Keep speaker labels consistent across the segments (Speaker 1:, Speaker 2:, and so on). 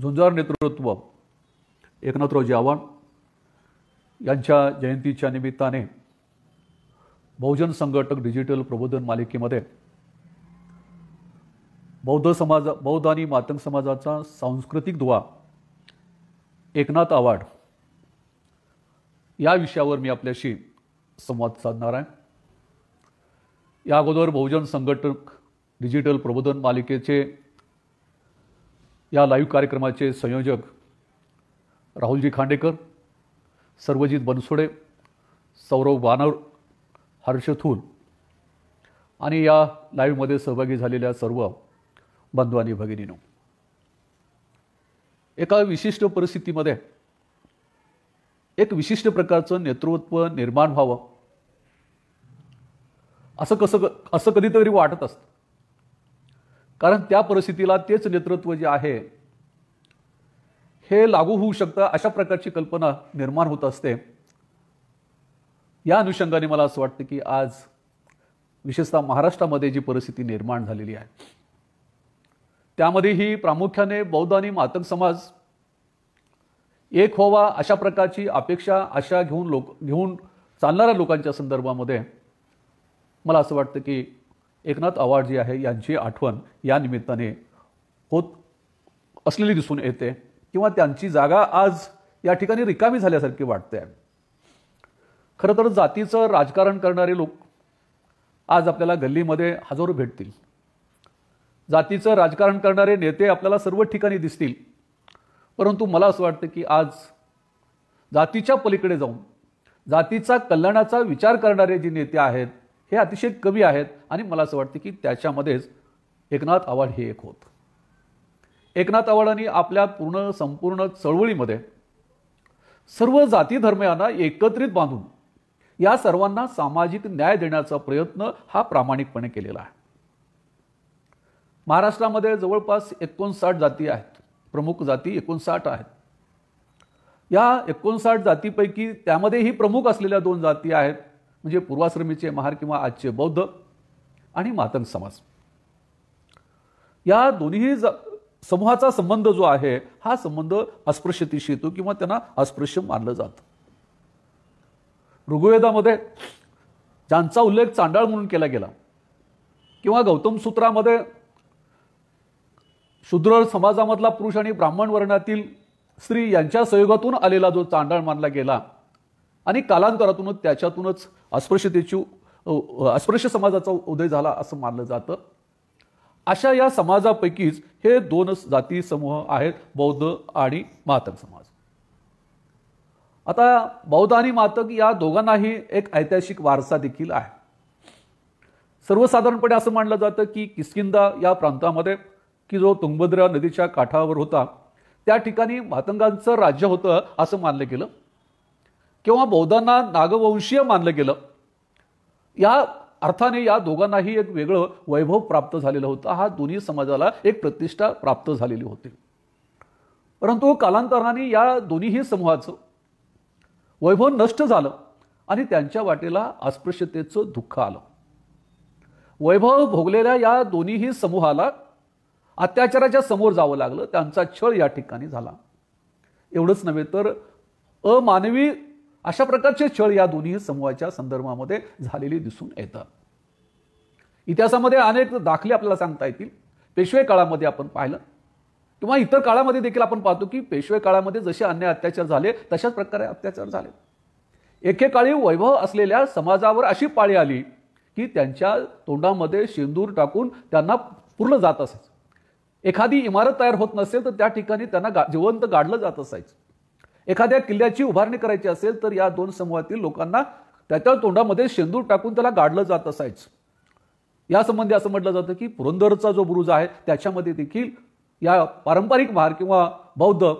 Speaker 1: झुंजार नेतृत्व एकनाथरावजी आव्हाड यांच्या जयंतीच्या निमित्ताने बहुजन संघटक डिजिटल प्रबोधन मालिकेमध्ये बौद्ध समाज बौद्ध आणि मातंग समाजाचा सांस्कृतिक दुवा एकनाथ आवाड या विषयावर मी आपल्याशी संवाद साधणार आहे या अगोदर बहुजन संघटक डिजिटल प्रबोधन मालिकेचे या लाईव्ह कार्यक्रमाचे संयोजक राहुलजी खांडेकर सर्वजित बनसोडे सौरव वानर हर्ष थूल आणि या लाईव्हमध्ये सहभागी झालेल्या सर्व बंधू आणि भगिनीनो एका विशिष्ट परिस्थितीमध्ये एक विशिष्ट प्रकारचं नेतृत्व निर्माण व्हावं असं कसं असं कधीतरी वाटत असतं कारण त्या परिस्थितीला तेच नेतृत्व जे आहे हे लागू होऊ शकतं अशा प्रकारची कल्पना निर्माण होत असते या अनुषंगाने मला असं वाटतं की आज विशेषतः महाराष्ट्रामध्ये जी परिस्थिती निर्माण झालेली आहे त्यामध्ये ही प्रामुख्याने बौद्ध आणि मातक समाज एक व्हावा अशा प्रकारची अपेक्षा आशा घेऊन लोक घेऊन चालणाऱ्या लोकांच्या संदर्भामध्ये मला असं वाटतं की एकनाथ आवाड जी आहे यांची आठवण या निमित्ताने होत असलेली दिसून येते किंवा त्यांची जागा आज या ठिकाणी रिकामी झाल्यासारखी वाटते खरं तर जातीचं राजकारण करणारे लोक आज आपल्याला गल्लीमध्ये हजारो भेटतील जातीचं राजकारण करणारे नेते आपल्याला सर्व ठिकाणी दिसतील परंतु मला असं वाटतं की आज जातीच्या पलीकडे जाऊन जातीचा कल्याणाचा विचार करणारे जे नेते आहेत हे अतिशय कमी आहेत आणि मला असं वाटतं की त्याच्यामध्येच एकनाथ आव्हाड हे एक होत एकनाथ आव्हाडांनी आपल्या पूर्ण संपूर्ण चळवळीमध्ये सर्व जाती धर्मियांना एकत्रित बांधून या सर्वांना सामाजिक न्याय देण्याचा प्रयत्न हा प्रामाणिकपणे केलेला आहे महाराष्ट्रामध्ये जवळपास एकोणसाठ जाती आहेत प्रमुख जाती एकोणसाठ आहेत या एकोणसाठ जातीपैकी त्यामध्येही प्रमुख असलेल्या दोन जाती आहेत म्हणजे पूर्वाश्रमीचे महार किंवा आजचे बौद्ध आणि मातन समाज या दोन्ही समूहाचा संबंध जो आहे हा संबंध अस्पृश्यतेशी येतो किंवा त्यांना अस्पृश्य मानलं जात ऋग्वेदामध्ये ज्यांचा उल्लेख चांडाळ म्हणून केला गेला किंवा गौतम सूत्रामध्ये शूद्र समाजामधला पुरुष आणि ब्राह्मण वर्णातील स्त्री यांच्या सहयोगातून आलेला जो चांडाळ मानला गेला आणि कालांतरातूनच त्याच्यातूनच अस्पृश्यतेची अस्पृश्य समाजाचा उदय झाला असं मानलं जातं अशा या समाजापैकीच हे दोन जाती समूह आहेत बौद्ध आणि मातक समाज आता बौद्ध आणि मातक या दोघांनाही एक ऐतिहासिक वारसा देखील आहे सर्वसाधारणपणे असं मानलं जातं की किसकिंदा या प्रांतामध्ये की जो तुंगभद्रा नदीच्या काठावर होता त्या ठिकाणी मातंगांचं राज्य होतं असं मानलं गेलं किंवा बौद्धांना नागवंशीय मानलं गेलं या अर्थाने या दोघांनाही एक वेगळं वैभव प्राप्त झालेलं होतं हा दोन्ही समाजाला एक प्रतिष्ठा प्राप्त झालेली होती परंतु कालांतराने या दोन्हीही समूहाचं वैभव नष्ट झालं आणि त्यांच्या वाटेला अस्पृश्यतेचं दुःख आलं वैभव भोगलेल्या या दोन्हीही समूहाला अत्याचाराच्या समोर जावं लागलं त्यांचा छळ या ठिकाणी झाला एवढंच नव्हे तर अमानवी अशा प्रकारचे छळ या दोन्ही समूहाच्या संदर्भामध्ये झालेली दिसून येतात इतिहासामध्ये अनेक दाखले आपल्याला सांगता येतील पेशवे काळामध्ये आपण पाहिलं किंवा इतर काळामध्ये देखील आपण पाहतो की पेशवे काळामध्ये जसे अन्य अत्याचार झाले तशाच प्रकारे अत्याचार झाले एकेकाळी वैभव असलेल्या समाजावर अशी पाळी आली की त्यांच्या तोंडामध्ये शेंदूर टाकून त्यांना पूर्ण जात असायचं एखादी इमारत तयार होत नसेल तर त्या ठिकाणी त्यांना गा जिवंत गाडलं जात असायचं एखाद्या किल्ल्याची उभारणी करायची असेल तर या दोन समूहातील लोकांना त्याच्या तोंडामध्ये शेंदूर टाकून त्याला गाडलं जात असायचं यासंबंधी असं म्हटलं जातं की पुरंदरचा जो बुरुज आहे त्याच्यामध्ये देखील या पारंपरिक भार किंवा बौद्ध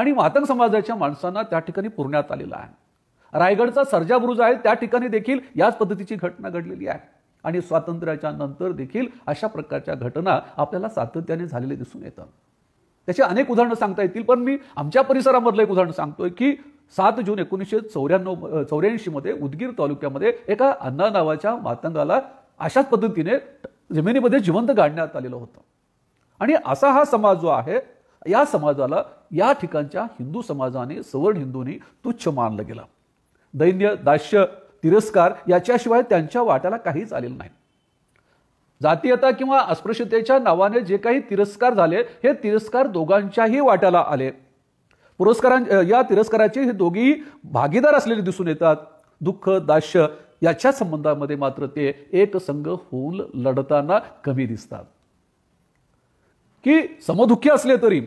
Speaker 1: आणि मातंग समाजाच्या माणसांना त्या ठिकाणी पुरण्यात आलेला आहे रायगडचा सरजा बुरुज आहे त्या ठिकाणी देखील याच पद्धतीची घटना घडलेली आहे आणि स्वातंत्र्याच्या नंतर देखील अशा प्रकारच्या घटना आपल्याला सातत्याने झालेल्या दिसून येतात त्याची अनेक उदाहरणं सांगता येतील पण मी आमच्या परिसरामधलं एक उदाहरण सांगतोय की सात जून एकोणीसशे चौऱ्याण्णव चौऱ्याऐंशीमध्ये उदगीर तालुक्यामध्ये एका अण्णा नावाच्या मातंगाला अशाच पद्धतीने जमिनीमध्ये जिवंत गाडण्यात आलेलं होतं आणि असा हा समाज जो आहे या समाजाला या ठिकाणच्या हिंदू समाजाने सवर्ण हिंदूंनी तुच्छ मानलं गेलं दैन्य दास्य तिरस्कार याच्याशिवाय त्यांच्या वाट्याला काहीच आलेलं नाही जातीयता किंवा अस्पृश्यतेच्या नावाने जे काही तिरस्कार झाले हे तिरस्कार दोघांच्याही वाट्याला आले पुरस्कारां या तिरस्काराचे हे दोघेही भागीदार असलेले दिसून येतात दुःख दाश्य याच्या संबंधामध्ये मात्र ते एक संघ होऊन लढताना कमी दिसतात की समदुःखी असले तरी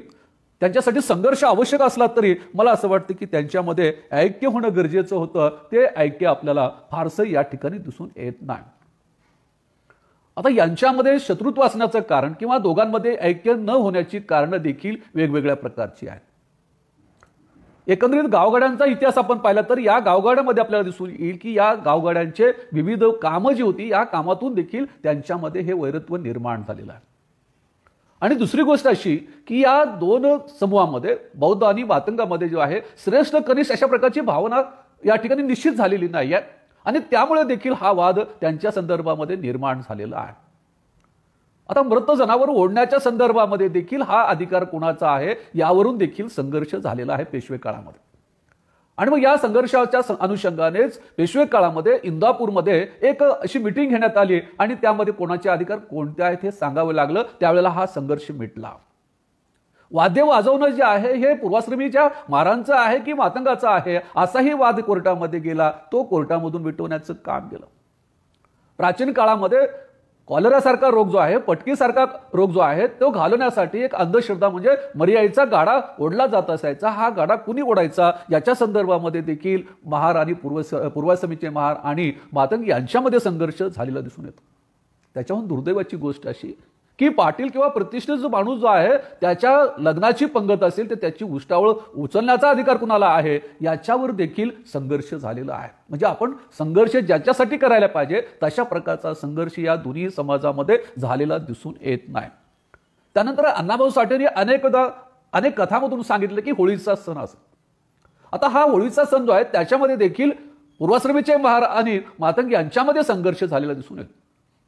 Speaker 1: त्यांच्यासाठी संघर्ष आवश्यक असला तरी मला असं वाटतं की त्यांच्यामध्ये ऐक्य होणं गरजेचं होतं ते ऐक्य आपल्याला फारसं या ठिकाणी दिसून येत नाही आता यांच्यामध्ये शत्रुत्व असण्याचं कारण किंवा दोघांमध्ये ऐक्य न होण्याची कारणं देखील वेगवेगळ्या प्रकारची आहेत एकंदरीत गावगाड्यांचा इतिहास आपण पाहिला तर या गावगाड्यामध्ये आपल्याला दिसून येईल की या गावगाड्यांचे विविध कामं जी होती या कामातून देखील त्यांच्यामध्ये हे वैरत्व निर्माण झालेलं आहे आणि दुसरी गोष्ट अशी की या दोन समूहामध्ये बौद्ध आणि वातंगामध्ये जो आहे श्रेष्ठ कनिष्ठ अशा प्रकारची भावना या ठिकाणी निश्चित झालेली नाही आहे आणि त्यामुळे देखील हा वाद त्यांच्या संदर्भामध्ये निर्माण झालेला आहे आता मृत जनावर ओढण्याच्या संदर्भामध्ये देखील हा अधिकार कोणाचा आहे यावरून देखील संघर्ष झालेला आहे पेशवे काळामध्ये आणि मग या संघर्षाच्या अनुषंगानेच पेशवे काळामध्ये इंदापूरमध्ये एक अशी मिटिंग घेण्यात आली आणि त्यामध्ये कोणाचे अधिकार कोणते आहेत हे सांगावं लागलं त्यावेळेला हा संघर्ष मिटला वाद्य वाजवणं जे आहे हे पूर्वाश्रमीच्या मारांचं आहे की मातंगाचं आहे असाही वाद कोर्टामध्ये गेला तो कोर्टामधून मिटवण्याचं काम केलं प्राचीन काळामध्ये कॉलरासारखा रोग जो आहे पटकीसारखा रोग जो आहे तो घालवण्यासाठी एक अंधश्रद्धा म्हणजे मर्यादेचा गाडा ओढला जात असायचा हा गाडा कुणी ओढायचा याच्या संदर्भामध्ये देखील महार आणि पूर्व पूर्वाश्रमीचे महार आणि मातंग यांच्यामध्ये संघर्ष झालेला दिसून येतो त्याच्याहून दुर्दैवाची गोष्ट अशी की पाटील किंवा प्रतिष्ठित जो माणूस जो आहे त्याच्या लग्नाची पंगत असेल तर त्याची उष्टावळ उचलण्याचा अधिकार कुणाला आहे याच्यावर देखील संघर्ष झालेला आहे म्हणजे आपण संघर्ष ज्याच्यासाठी करायला पाहिजे तशा प्रकारचा संघर्ष या दोन्ही समाजामध्ये झालेला दिसून येत नाही त्यानंतर अण्णाभाऊ साठेने अनेकदा अनेक कथामधून सांगितलं की होळीचा सण असेल आता हा होळीचा सण जो आहे त्याच्यामध्ये देखील पूर्वाश्रमीचे महार आणि मातंग यांच्यामध्ये संघर्ष झालेला दिसून येतो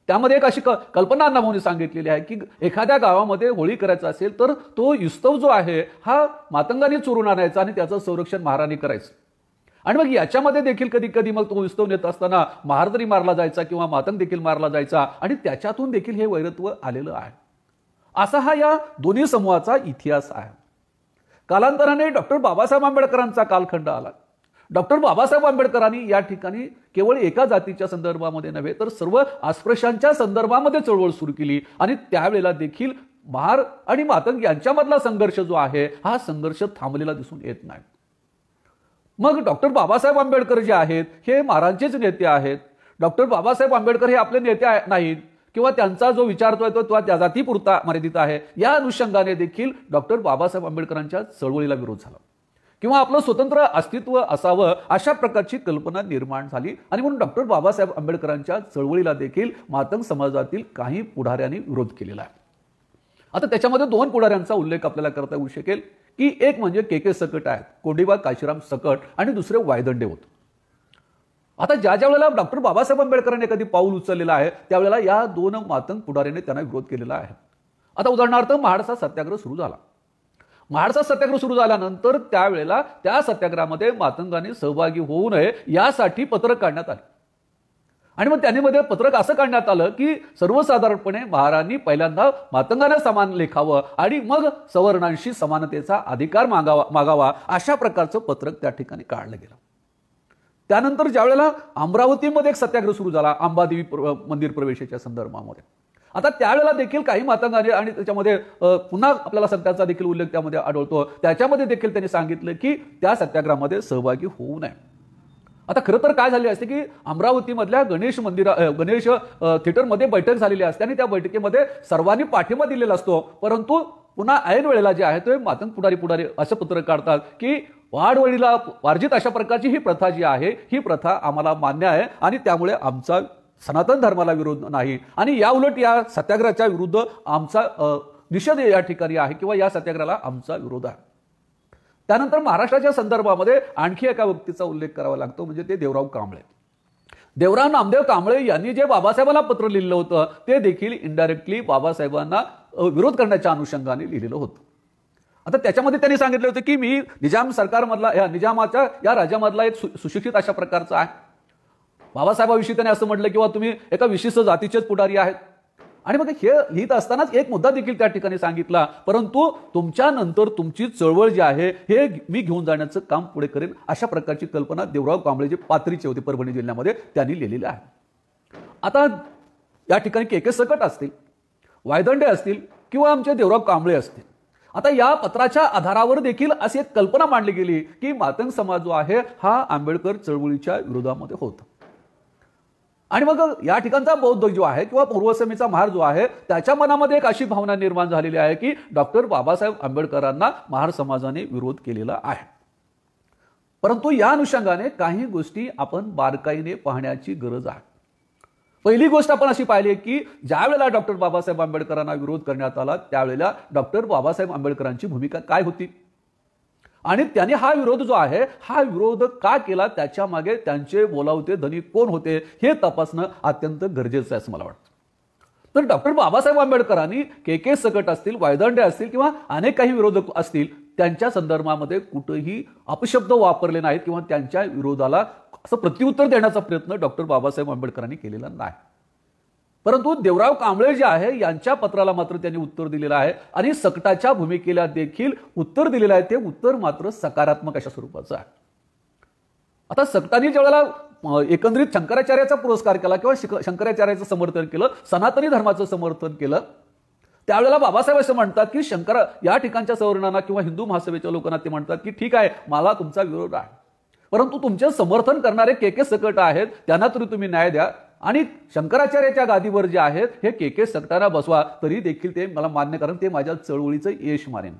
Speaker 1: त्यामध्ये एक अशी क कल्पना अण्णाभाऊंनी सांगितलेली आहे की एखाद्या गावामध्ये होळी करायचा असेल तर तो युस्तव जो आहे हा मातंगाने चोरून आणायचा आणि त्याचं संरक्षण महाराणी करायचं आणि मग याच्यामध्ये देखील कधी कधी मग तो उत्सव नेत असताना महारदरी मारला जायचा किंवा मातंग देखील मारला जायचा आणि त्याच्यातून देखील हे वैरत्व आलेलं आहे असा हा या दोन्ही समूहाचा इतिहास आहे कालांतराने डॉक्टर बाबासाहेब आंबेडकरांचा कालखंड आला डॉक्टर बाबासाहेब आंबेडकरांनी या ठिकाणी केवळ एका जातीच्या संदर्भामध्ये नव्हे तर सर्व अस्पृश्यांच्या संदर्भामध्ये चळवळ सुरू केली आणि त्यावेळेला देखील महार आणि मातंग यांच्यामधला संघर्ष जो आहे हा संघर्ष थांबलेला दिसून येत नाही मग डॉक्टर बाबासाहेब आंबेडकर जे आहेत हे मारांचेच नेते आहेत डॉक्टर बाबासाहेब आंबेडकर हे आपले नेते नाहीत किंवा त्यांचा जो विचार तो आहे तो त्या जातीपुरता मर्यादित आहे या अनुषंगाने देखील डॉक्टर बाबासाहेब आंबेडकरांच्या चळवळीला विरोध झाला किंवा आपलं स्वतंत्र अस्तित्व असावं अशा प्रकारची कल्पना निर्माण झाली आणि म्हणून डॉक्टर बाबासाहेब आंबेडकरांच्या चळवळीला देखील मातंग समाजातील काही पुढाऱ्यांनी विरोध केलेला आहे आता त्याच्यामध्ये दोन पुढाऱ्यांचा उल्लेख आपल्याला करता येऊ शकेल की एक म्हणजे के के सकट आहेत कोंडीबा काशीराम सकट आणि दुसरे वायदंडे होत आता ज्या ज्या वेळेला डॉक्टर बाबासाहेब आंबेडकरांनी एखादी पाऊल उचललेलं आहे त्यावेळेला या दोन मातंग पुढाऱ्याने त्यांना विरोध केलेला आहे आता उदाहरणार्थ महाडचा सत्याग्रह सुरू झाला महाडचा सत्याग्रह सुरू झाल्यानंतर त्यावेळेला त्या सत्याग्रहामध्ये मातंगाने सहभागी होऊ नये यासाठी पत्रक काढण्यात आले आणि मग त्यांनी मध्ये पत्रक असं काढण्यात आलं की सर्वसाधारणपणे महाराजांनी पहिल्यांदा मातंगाने समान लेखावं आणि मग सवर्णांशी समानतेचा अधिकार मागावा मागावा अशा प्रकारचं पत्रक त्या ठिकाणी काढलं गेलं त्यानंतर ज्यावेळेला अमरावतीमध्ये एक सत्याग्रह सुरू झाला अंबादेवी मंदिर प्रवेशाच्या संदर्भामध्ये आता त्यावेळेला देखील काही मातंगाने आणि त्याच्यामध्ये पुन्हा आपल्याला सत्याचा देखील उल्लेख त्यामध्ये आढळतो त्याच्यामध्ये देखील त्यांनी सांगितलं की त्या सत्याग्रहामध्ये सहभागी होऊ नये आता खरं तर काय झाले असते की अमरावतीमधल्या गणेश मंदिरा गणेश थिएटरमध्ये बैठक झालेली असते आणि त्या बैठकीमध्ये सर्वांनी पाठिंबा दिलेला असतो परंतु पुन्हा ऐन वेळेला जे आहे ते मातंग पुढारी पुढारी असं पत्र काढतात की वाढवडीला वार्जित अशा प्रकारची ही प्रथा जी आहे ही प्रथा आम्हाला मान्य आहे आणि त्यामुळे आमचा सनातन धर्माला विरोध नाही आणि या उलट या सत्याग्रहाच्या विरुद्ध आमचा निषेध या ठिकाणी आहे किंवा या सत्याग्रहाला आमचा विरोध आहे त्यानंतर महाराष्ट्राच्या संदर्भामध्ये आणखी एका व्यक्तीचा उल्लेख करावा लागतो म्हणजे ते देवराव कांबळे देवराव नामदेव कांबळे यांनी जे बाबासाहेबांना पत्र लिहिलं होतं ते देखील इनडायरेक्टली बाबासाहेबांना विरोध करण्याच्या अनुषंगाने लिहिलेलं होतं आता त्याच्यामध्ये त्यांनी सांगितलं होतं की मी निजाम सरकारमधला या निजामाच्या या राज्यामधला एक सुशिक्षित अशा प्रकारचा आहे बाबासाहेबाविषयी त्याने असं म्हटलं किंवा तुम्ही एका विशिष्ट जातीचेच पुढारी आहेत आणि मग हे लिहित असतानाच एक मुद्दा देखील त्या ठिकाणी सांगितला परंतु तुमच्यानंतर तुमची चळवळ जी आहे हे मी घेऊन जाण्याचं काम पुढे करेन अशा प्रकारची कल्पना देवराव कांबळे जे पात्रीचे होते परभणी जिल्ह्यामध्ये त्यांनी लिहिलेली आहे आता या ठिकाणी केके सकट असतील वायदंडे असतील किंवा आमचे देवराव कांबळे असतील आता या पत्राच्या आधारावर देखील अशी एक कल्पना मांडली गेली की मातंग समाज जो आहे हा आंबेडकर चळवळीच्या विरोधामध्ये होता आणि मग या ठिकाणचा बौद्ध जो आहे किंवा पूर्वसमीचा महार जो आहे त्याच्या मनामध्ये एक अशी भावना निर्माण झालेली आहे की डॉक्टर बाबासाहेब आंबेडकरांना महार समाजाने विरोध केलेला आहे परंतु या अनुषंगाने काही गोष्टी आपण बारकाईने पाहण्याची गरज आहे पहिली गोष्ट आपण अशी पाहिली की ज्यावेळेला डॉक्टर बाबासाहेब आंबेडकरांना विरोध करण्यात आला त्यावेळेला डॉक्टर बाबासाहेब आंबेडकरांची भूमिका काय होती आणि त्यांनी हा विरोध जो आहे हा विरोध का केला त्याच्या मागे त्यांचे बोलावते धनी कोण होते हे तपासणं अत्यंत गरजेचं आहे असं मला वाटतं तर डॉक्टर बाबासाहेब आंबेडकरांनी के के सकट असतील वायदंडे असतील किंवा अनेक काही विरोधक असतील त्यांच्या संदर्भामध्ये कुठेही अपशब्द वापरले नाहीत किंवा त्यांच्या विरोधाला असं प्रत्युत्तर देण्याचा प्रयत्न डॉक्टर बाबासाहेब आंबेडकरांनी केलेला नाही परंतु देवराव कांबळे जे आहे यांच्या पत्राला मात्र त्यांनी उत्तर दिलेलं आहे आणि सकटाच्या भूमिकेला देखील उत्तर दिलेलं आहे ते उत्तर मात्र सकारात्मक अशा स्वरूपाचं आहे आता सकटांनी ज्या वेळेला एकंदरीत शंकराचार्याचा पुरस्कार केला किंवा शंकराचार्याचं समर्थन केलं सनातनी धर्माचं समर्थन केलं त्यावेळेला बाबासाहेब असं म्हणतात की शंकर या ठिकाणच्या सवर्णांना किंवा हिंदू महासभेच्या लोकांना ते म्हणतात की ठीक आहे मला तुमचा विरोध आहे परंतु तुमचे समर्थन करणारे के के सकट आहेत त्यांना तरी तुम्ही न्याय द्या आणि शंकराचार्याच्या गादीवर जे आहेत हे के के सकटाना बसवा तरी देखील ते मला मान्य कारण ते माझ्या चळवळीचं यश मानेन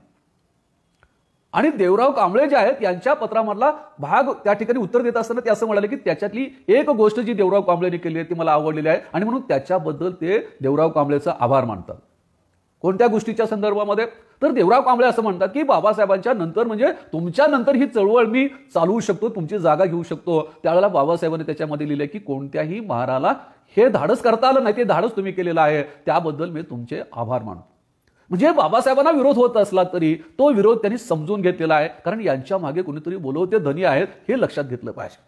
Speaker 1: आणि देवराव कांबळे जे आहेत यांच्या पत्रामधला भाग त्या ठिकाणी उत्तर देत असताना ते असं म्हणाले की त्याच्यातली एक गोष्ट जी देवराव कांबळेने केली आहे ती मला आवडलेली आहे आणि म्हणून त्याच्याबद्दल ते देवराव कांबळेचा आभार मानतात कोणत्या गोष्टीच्या संदर्भामध्ये तर देवराव कांबळे असं म्हणतात की बाबासाहेबांच्या नंतर म्हणजे तुमच्या नंतर ही चळवळ मी चालवू शकतो तुमची जागा घेऊ शकतो त्यावेळेला बाबासाहेबांनी त्याच्यामध्ये लिहिले की कोणत्याही महाराला हे धाडस करता आलं नाही ते धाडस तुम्ही केलेलं आहे त्याबद्दल मी तुमचे आभार मानतो म्हणजे बाबासाहेबांना विरोध होत असला तरी तो विरोध त्यांनी समजून घेतलेला आहे कारण यांच्या मागे कोणीतरी बोलवते धनी आहेत हे लक्षात घेतलं पाहिजे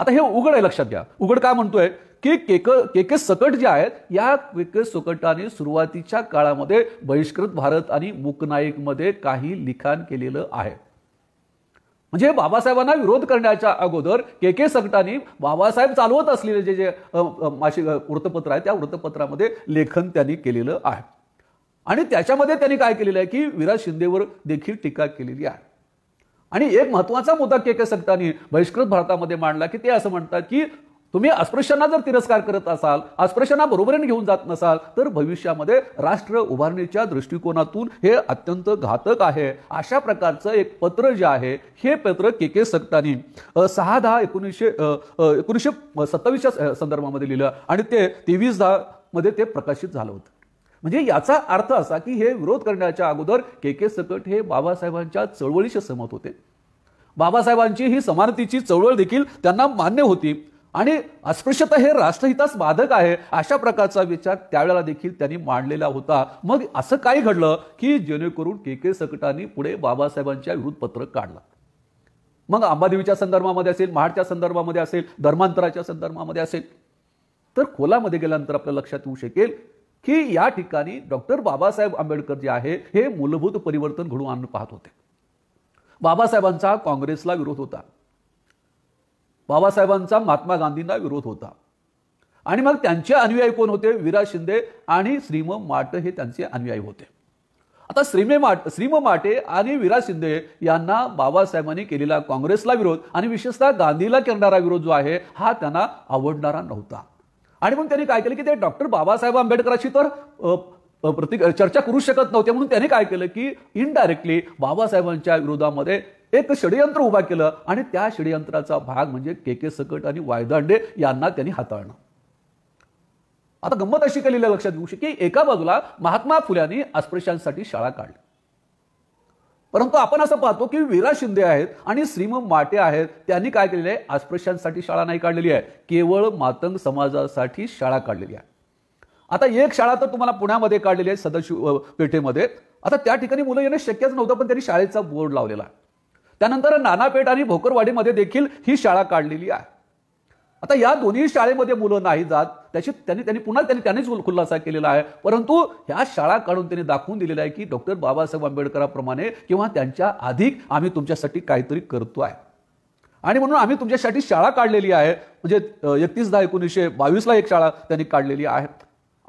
Speaker 1: आता हे उघड आहे लक्षात घ्या उघड काय म्हणतोय की केक केके सकट जे आहेत या केके सकटाने सुरुवातीच्या काळामध्ये बहिष्कृत भारत आणि मध्ये काही लिखाण केलेलं आहे म्हणजे बाबासाहेबांना विरोध करण्याच्या अगोदर के के सकटानी बाबासाहेब चालवत असलेले जे जे मासिक वृत्तपत्र आहे त्या वृत्तपत्रामध्ये लेखन त्यांनी केलेलं आहे आणि त्याच्यामध्ये त्यांनी काय केलेलं आहे की विराज शिंदेवर देखील टीका केलेली आहे आणि एक महत्त्वाचा मुद्दा के के सकटांनी बहिष्कृत भारतामध्ये मांडला की ते असं म्हणतात की तुम्ही अस्पृश्यांना जर तिरस्कार करत असाल अस्पृश्यांना बरोबरीने घेऊन जात नसाल तर भविष्यामध्ये राष्ट्र उभारणीच्या दृष्टिकोनातून हे अत्यंत घातक आहे अशा प्रकारचं एक पत्र जे आहे हे पत्र के के सक्तानी सहा दहा एकोणीसशे एकोणीसशे सत्तावीसच्या संदर्भामध्ये लिहिलं आणि ते तेवीस दहा मध्ये ते प्रकाशित झालं होतं म्हणजे याचा अर्थ असा की हे विरोध करण्याच्या अगोदर के के सकट हे बाबासाहेबांच्या चळवळीशी सहमत होते बाबासाहेबांची ही समानतेची चळवळ देखील त्यांना मान्य होती आणि अस्पृश्यता हे राष्ट्रहितास बाधक आहे अशा प्रकारचा विचार त्यावेळेला देखील त्यांनी मांडलेला होता मग असं काय घडलं की जेणेकरून के के सकटांनी पुढे बाबासाहेबांच्या विरुद्ध पत्र काढलं मग अंबादेवीच्या संदर्भामध्ये असेल महाडच्या संदर्भामध्ये असेल धर्मांतराच्या संदर्भामध्ये असेल तर खोलामध्ये गेल्यानंतर आपल्याला लक्षात येऊ शकेल की या ठिकाणी डॉक्टर बाबासाहेब आंबेडकर जे आहे हे मूलभूत परिवर्तन घडून आणून पाहत होते बाबासाहेबांचा काँग्रेसला विरोध होता बाबासाहेबांचा महात्मा गांधींना विरोध होता आणि मग त्यांचे अनुयायी कोण होते विराज शिंदे आणि श्रीम माटे हे त्यांचे अनुयायी होते आता श्रीमे माट श्रीम माटे आणि विराज शिंदे यांना बाबासाहेबांनी केलेला काँग्रेसला विरोध आणि विशेषतः गांधीला करणारा विरोध जो आहे हा त्यांना आवडणारा नव्हता आणि म्हणून त्यांनी काय केलं की ते डॉक्टर बाबासाहेब आंबेडकरांशी तर प्रतिक चर्चा करू शकत नव्हते म्हणून त्यांनी काय केलं की इनडायरेक्टली बाबासाहेबांच्या विरोधामध्ये एक षडयंत्र उभा केलं आणि त्या षडयंत्राचा भाग म्हणजे के के सकट आणि वायदांडे यांना त्यांनी हाताळणं आता गंमत अशी केलेल्या लक्षात घेऊ की एका बाजूला महात्मा फुल्यांनी अस्पृश्यांसाठी शाळा काढली परंतु आपण असं पाहतो की वीरा शिंदे आहेत आणि श्रीम माटे आहेत त्यांनी काय केलेलं आहे अस्पृश्यांसाठी शाळा नाही काढलेली आहे केवळ मातंग समाजासाठी शाळा काढलेली आहे आता एक शाळा तर तुम्हाला पुण्यामध्ये काढलेली आहे सदाशिव पेठेमध्ये आता त्या ठिकाणी मुलं येणं शक्यच नव्हतं पण त्यांनी शाळेचा बोर्ड लावलेला आहे त्यानंतर नानापेठ आणि भोकरवाडीमध्ये देखील ही शाळा काढलेली आहे आता या दोन्ही शाळेमध्ये मुलं नाही जात त्याची त्यांनी त्यांनी पुन्हा त्यांनी त्यांनीच खुलासा केलेला आहे परंतु ह्या शाळा काढून त्यांनी दाखवून दिलेला आहे की डॉक्टर बाबासाहेब आंबेडकराप्रमाणे किंवा त्यांच्या अधिक आम्ही तुमच्यासाठी काहीतरी करतो आहे आणि म्हणून आम्ही तुमच्यासाठी शाळा काढलेली आहे म्हणजे एकतीस दहा एकोणीसशे बावीसला एक शाळा त्यांनी काढलेली आहे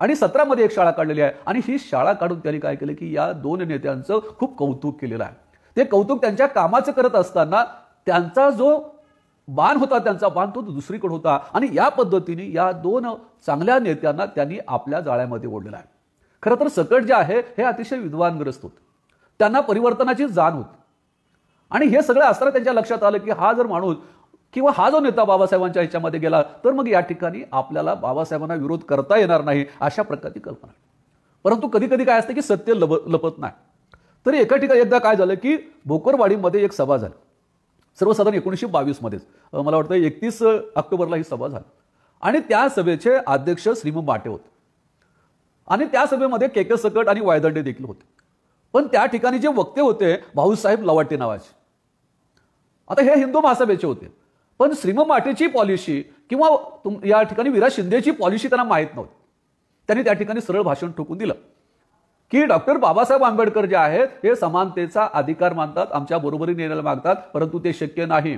Speaker 1: आणि सतरामध्ये एक शाळा काढलेली आहे आणि ही शाळा काढून त्यांनी काय केलं की या दोन नेत्यांचं खूप कौतुक केलेलं आहे ते कौतुक त्यांच्या कामाचं करत असताना त्यांचा जो बाण होता त्यांचा बाण तो दुसरीकडे होता आणि या पद्धतीने या दोन चांगल्या नेत्यांना त्यांनी आपल्या जाळ्यामध्ये ओढलेला आहे खरं तर सकट जे आहे हे अतिशय विद्वानग्रस्त होते त्यांना परिवर्तनाची जाण होती आणि हे सगळं असताना त्यांच्या लक्षात आलं की हा जर माणूस किंवा हा जो नेता बाबासाहेबांच्या ह्याच्यामध्ये गेला तर मग या ठिकाणी आपल्याला बाबासाहेबांना विरोध करता येणार नाही अशा प्रकारची कल्पना परंतु कधी कधी काय असते की सत्य लप लपत नाही तर एका ठिकाणी एकदा काय झालं की भोकरवाडीमध्ये एक सभा झाली सर्वसाधारण एकोणीसशे बावीसमध्येच मला वाटतं एकतीस ऑक्टोबरला ही सभा झाली आणि त्या सभेचे अध्यक्ष श्रीम बाटे होते आणि त्या सभेमध्ये के के सकट आणि वायदंडे देखील होते पण त्या ठिकाणी जे वक्ते होते भाऊसाहेब लवाटे नावाचे आता हे हिंदू महासभेचे होते पण श्रीम माटेची पॉलिसी किंवा या ठिकाणी विराज शिंदेची पॉलिसी त्यांना माहीत नव्हती त्यांनी त्या ठिकाणी सरळ भाषण ठोकून दिलं की डॉक्टर बाबासाहेब आंबेडकर जे आहेत हे समानतेचा अधिकार मानतात आमच्या बरोबरीने येण्याला मागतात परंतु ते शक्य नाही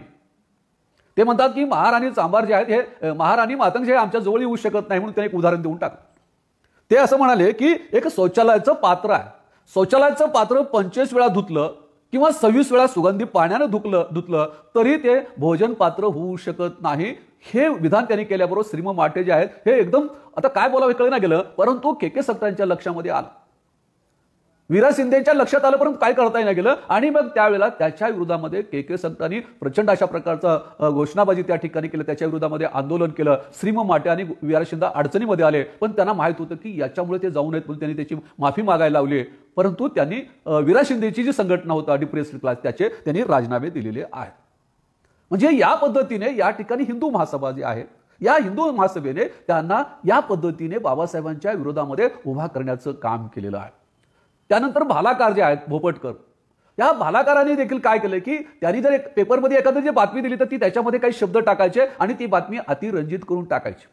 Speaker 1: ते म्हणतात की महाराणी चांबार जे आहेत हे महाराणी मातंग जे आमच्या जवळ येऊ शकत नाही म्हणून ते एक उदाहरण देऊन टाक ते असं म्हणाले की एक शौचालयाचं पात्र आहे शौचालयाचं पात्र पंचवीस वेळा धुतलं किंवा सव्वीस वेळा सुगंधी पाण्यानं धुकलं धुतलं तरी ते भोजन पात्र होऊ शकत नाही हे विधान त्यांनी केल्याबरोबर श्रीम माटे जे आहेत हे एकदम आता काय बोलावं कळे ना गेलं परंतु के के सक्तांच्या लक्षामध्ये आलं विरा शिंदेच्या लक्षात आलं परंतु काय करता येण्या गेलं आणि मग त्यावेळेला त्याच्या विरोधामध्ये के के संतांनी प्रचंड अशा प्रकारचं घोषणाबाजी त्या ठिकाणी केलं त्याच्या विरोधामध्ये आंदोलन केलं श्रीम माटे आणि विरा शिंदे अडचणीमध्ये आले पण त्यांना माहीत होतं की याच्यामुळे ते जाऊ नयेत म्हणून त्यांनी त्याची माफी मागायला लावली परंतु त्यांनी विरा शिंदेची जी संघटना होता डिप्रेस क्लास त्याचे त्यांनी राजीनामे दिलेले आहेत म्हणजे या पद्धतीने या ठिकाणी हिंदू महासभा जी आहे या हिंदू महासभेने त्यांना या पद्धतीने बाबासाहेबांच्या विरोधामध्ये उभा करण्याचं काम केलेलं आहे त्यानंतर भालाकार जे आहेत भोपटकर या भालाकारांनी देखील काय केलं की त्यांनी जर एक पेपरमध्ये एखादी जी बातमी दिली तर ती त्याच्यामध्ये काही शब्द टाकायचे आणि ती बातमी अतिरंजित करून टाकायची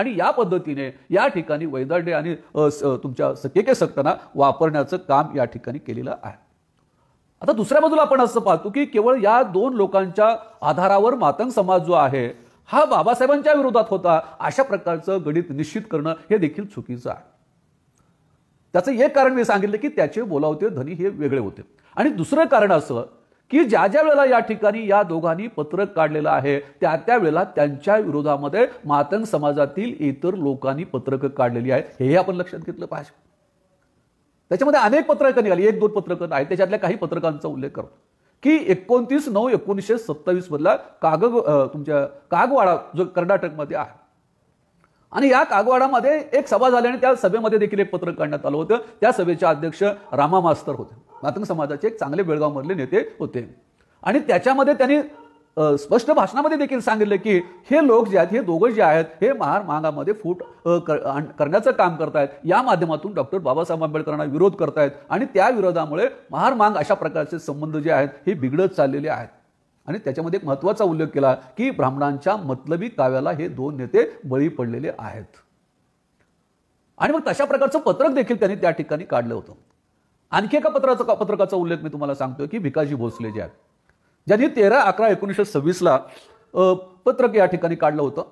Speaker 1: आणि या पद्धतीने या ठिकाणी वैदाडे आणि तुमच्या के सक्तना वापरण्याचं काम या ठिकाणी केलेलं आहे आता दुसऱ्या बाजूला आपण असं पाहतो की केवळ या दोन लोकांच्या आधारावर मातंग समाज जो आहे हा बाबासाहेबांच्या विरोधात होता अशा प्रकारचं गणित निश्चित करणं हे देखील चुकीचं आहे त्याचं एक कारण मी सांगितलं की त्याचे बोलावते धनी हे वेगळे होते आणि दुसरं कारण असं की ज्या ज्या वेळेला या ठिकाणी या दोघांनी पत्रक काढलेलं आहे त्या त्यावेळेला त्यांच्या विरोधामध्ये मातंग समाजातील इतर लोकांनी पत्रकं काढलेली आहेत हे आपण लक्षात घेतलं पाहिजे त्याच्यामध्ये अनेक पत्रकं निघाली एक दोन पत्रकं आहेत त्याच्यातल्या काही पत्रकांचा उल्लेख करतो की एकोणतीस नऊ एकोणीसशे सत्तावीस मधला काग तुमच्या कागवाडा जो कर्नाटकमध्ये आहे आणि या कागवाडामध्ये एक सभा झाली आणि त्या सभेमध्ये देखील एक पत्रक काढण्यात आलं होतं त्या सभेचे अध्यक्ष रामा मास्तर होते मातन समाजाचे एक चांगले बेळगावमधले नेते होते आणि त्याच्यामध्ये त्यांनी स्पष्ट भाषणामध्ये देखील सांगितलं की हे लोक जे आहेत हे दोघं जे आहेत हे महार महागामध्ये फूट करण्याचं काम करतायत या माध्यमातून डॉक्टर बाबासाहेब आंबेडकरांना विरोध करतायत आणि त्या विरोधामुळे महार मांग अशा प्रकारचे संबंध जे आहेत हे बिघडत चाललेले आहेत आणि त्याच्यामध्ये एक महत्त्वाचा उल्लेख केला की ब्राह्मणांच्या मतलबी काव्याला हे दोन नेते बळी पडलेले आहेत आणि मग तशा प्रकारचं पत्रक देखील त्यांनी त्या ठिकाणी काढलं होतं आणखी एका पत्राचा पत्रकाचा उल्लेख मी तुम्हाला सांगतो की भिकाजी भोसले जे आहेत ज्यांनी तेरा अकरा एकोणीसशे सव्वीसला पत्रक या ठिकाणी काढलं होतं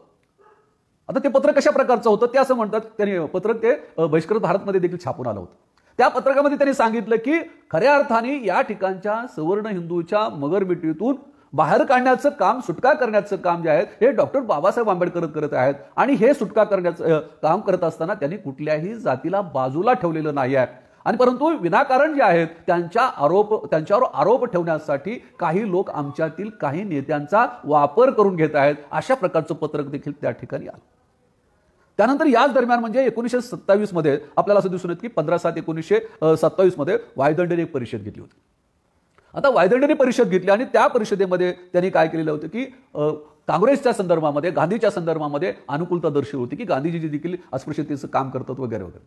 Speaker 1: आता ते पत्रक कशा प्रकारचं होतं ते असं म्हणतात त्यांनी पत्रक ते बहिष्कृत भारतमध्ये देखील छापून आलं होतं त्या पत्रकामध्ये त्यांनी सांगितलं की खऱ्या अर्थाने या ठिकाणच्या सवर्ण हिंदूच्या मगरमिटीतून बाहेर काढण्याचं काम सुटका करण्याचं काम जे आहे हे डॉक्टर बाबासाहेब आंबेडकर करत आहेत आणि हे सुटका करण्याचं काम करत असताना त्यांनी कुठल्याही जातीला बाजूला ठेवलेलं नाही आहे आणि परंतु विनाकारण जे आहेत त्यांच्या आरोप त्यांच्यावर आरोप ठेवण्यासाठी काही लोक आमच्यातील काही नेत्यांचा वापर करून घेत आहेत अशा प्रकारचं पत्रक देखील त्या ठिकाणी आलं त्यानंतर याच दरम्यान म्हणजे एकोणीसशे सत्तावीसमध्ये आपल्याला असं दिसून येत की पंधरा सात एकोणीसशे सत्तावीसमध्ये वायुदंडने एक परिषद घेतली होती आता वायदंडने परिषद घेतली आणि त्या परिषदेमध्ये त्यांनी काय केलेलं होतं की काँग्रेसच्या संदर्भामध्ये गांधीच्या संदर्भामध्ये अनुकूलता दर्शवली होती की गांधीजी देखील अस्पृश्यतेचं काम करतात वगैरे वगैरे